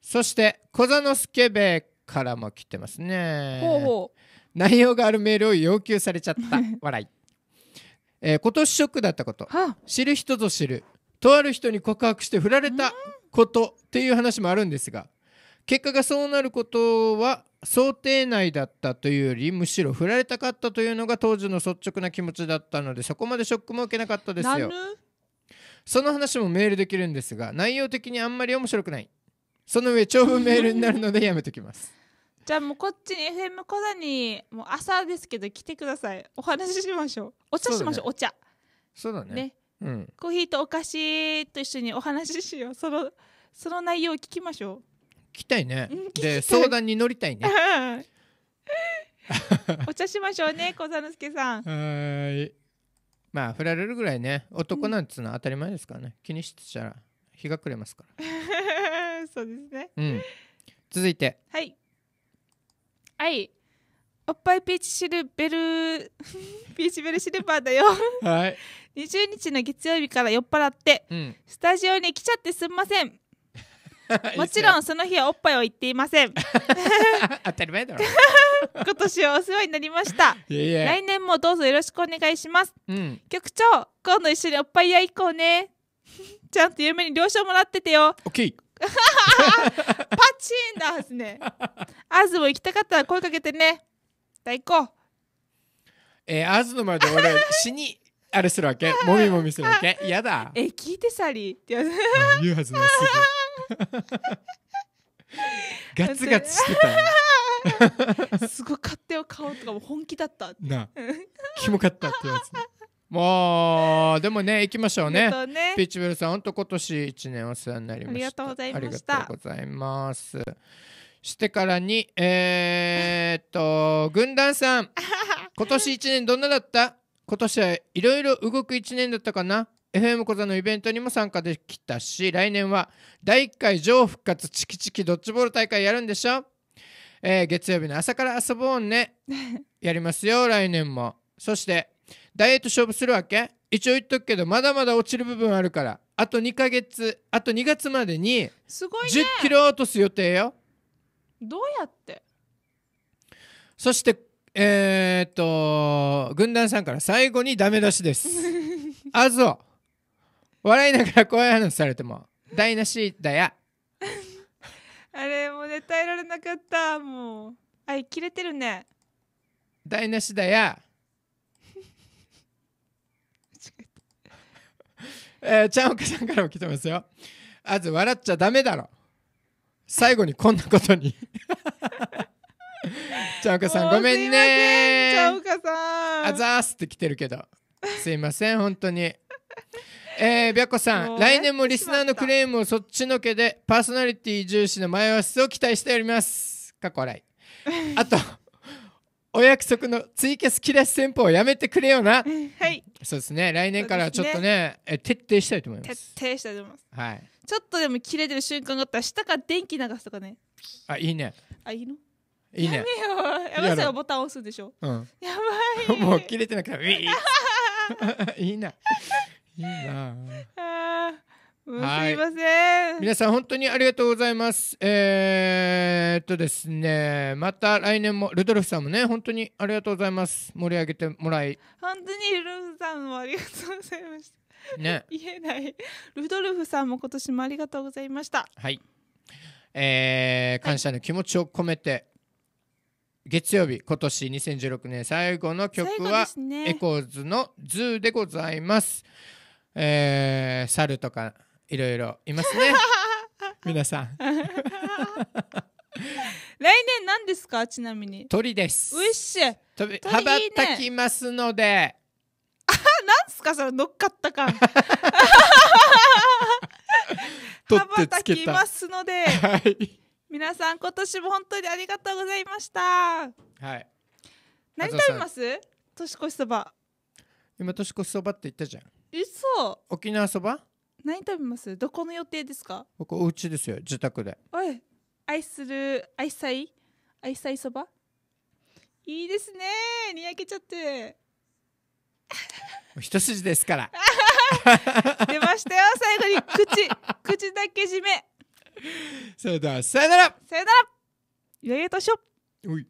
そして小座のスケベからも来てますねほうほう内容があるメールを要求されちゃった 笑い、えー、今年ショックだったこと、はあ、知る人ぞ知るとある人に告白して振られたことっていう話もあるんですが結果がそうなることは想定内だったというよりむしろ振られたかったというのが当時の率直な気持ちだったのでそこまでショックも受けなかったですよその話もメールできるんですが内容的にあんまり面白くないその上長文メールになるのでやめときます じゃあもうこっちに FM 小田にもう朝ですけど来てくださいお話ししましょうお茶しましょう、ね、お茶そうだね、ね、うん、コーヒーとお菓子と一緒にお話ししようそのその内容を聞きましょう来たいね。で相談に乗りたいね。お茶しましょうね小佐之助さん。はいまあ振られるぐらいね男なんつうのは当たり前ですからね、気にしてたら日が暮れますから そうですね、うん、続いてはいはいおっぱいピーチシルベル ピーチベルシルバーだよはい20日の月曜日から酔っ払って、うん、スタジオに来ちゃってすんません もちろんその日はおっぱいを言っていません 当たり前だろ今年はお世話になりました来年もどうぞよろしくお願いします、うん、局長今度一緒におっぱい屋行こうね ちゃんと夢に了承もらっててよ OK パチンだはずねあずも行きたかったら声かけてね大行えー、あの前で俺死にあれするわけもみもみするわけ嫌だえ聞いてさりって言うはずないす ガツガツしてた すごかったよ顔とかも本気だったなキモかったってやつ、ね、もうでもね行きましょうねねピーチベルさん本当今年1年お世話になりましたありがとうございますしてからにえー、っと軍団さん 今年1年どんなだった今年はいろいろ動く1年だったかな FM 小座のイベントにも参加できたし来年は第1回上復活チキチキドッジボール大会やるんでしょ、えー、月曜日の朝から遊ぼうね やりますよ来年もそしてダイエット勝負するわけ一応言っとくけどまだまだ落ちる部分あるからあと2ヶ月あと2月までに1 0キロ落とす予定よ、ね、どうやってそしてえー、っと軍団さんから最後にダメ出しです あぞ笑いながらこい話されても台無しだやあれもう絶対られなかったもうあい切れてるね台無しだやえー、ちゃんおかさんからも来てますよあず笑っちゃダメだろ最後にこんなことに ちゃんおかさんごめんねちゃんおかさんあざーすって来てるけどすいません本当にえー、白子さん、来年もリスナーのクレームをそっちのけで、パーソナリティ重視の前足を期待しております。過去い。あと、お約束のツイキャス切らし戦法をやめてくれよな。はい。そうですね。来年からちょっとね、ね徹底したいと思います。徹底したいと思います。はい。ちょっとでも切れてる瞬間があったら、下から電気流すとかね。あ、いいね。あ、いいのいいね。やめよ。山ボタン押すでしょ。うん。やばい。もう切れてなくて、ウィー。いいな。いいなすいません皆さん本当にありがとうございますえー、っとですねまた来年もルドルフさんもね本当にありがとうございます盛り上げてもらい本当にルドルフさんもありがとうございましたね言えないルドルフさんも今年もありがとうございましたはいえー、感謝の気持ちを込めて、はい、月曜日今年2016年最後の曲は、ね、エコーズの「ズー」でございます。えー、猿とかいろいろいますね 皆さん 来年何ですかちなみに鳥ですうっしとび羽ばたきますのであ なんすかその乗っかったか羽ばたきますので、はい、皆さん今年も本当にありがとうございましたはい何食べます年越しそば今年越しそばって言ったじゃん嘘沖縄そば何食べますどこの予定ですか僕お家ですよ自宅でおい愛する愛妻愛妻そばいいですねにやけちゃって 一筋ですから 出ましたよ最後に口口だけ締めそれではさよならさよならよいしょをおい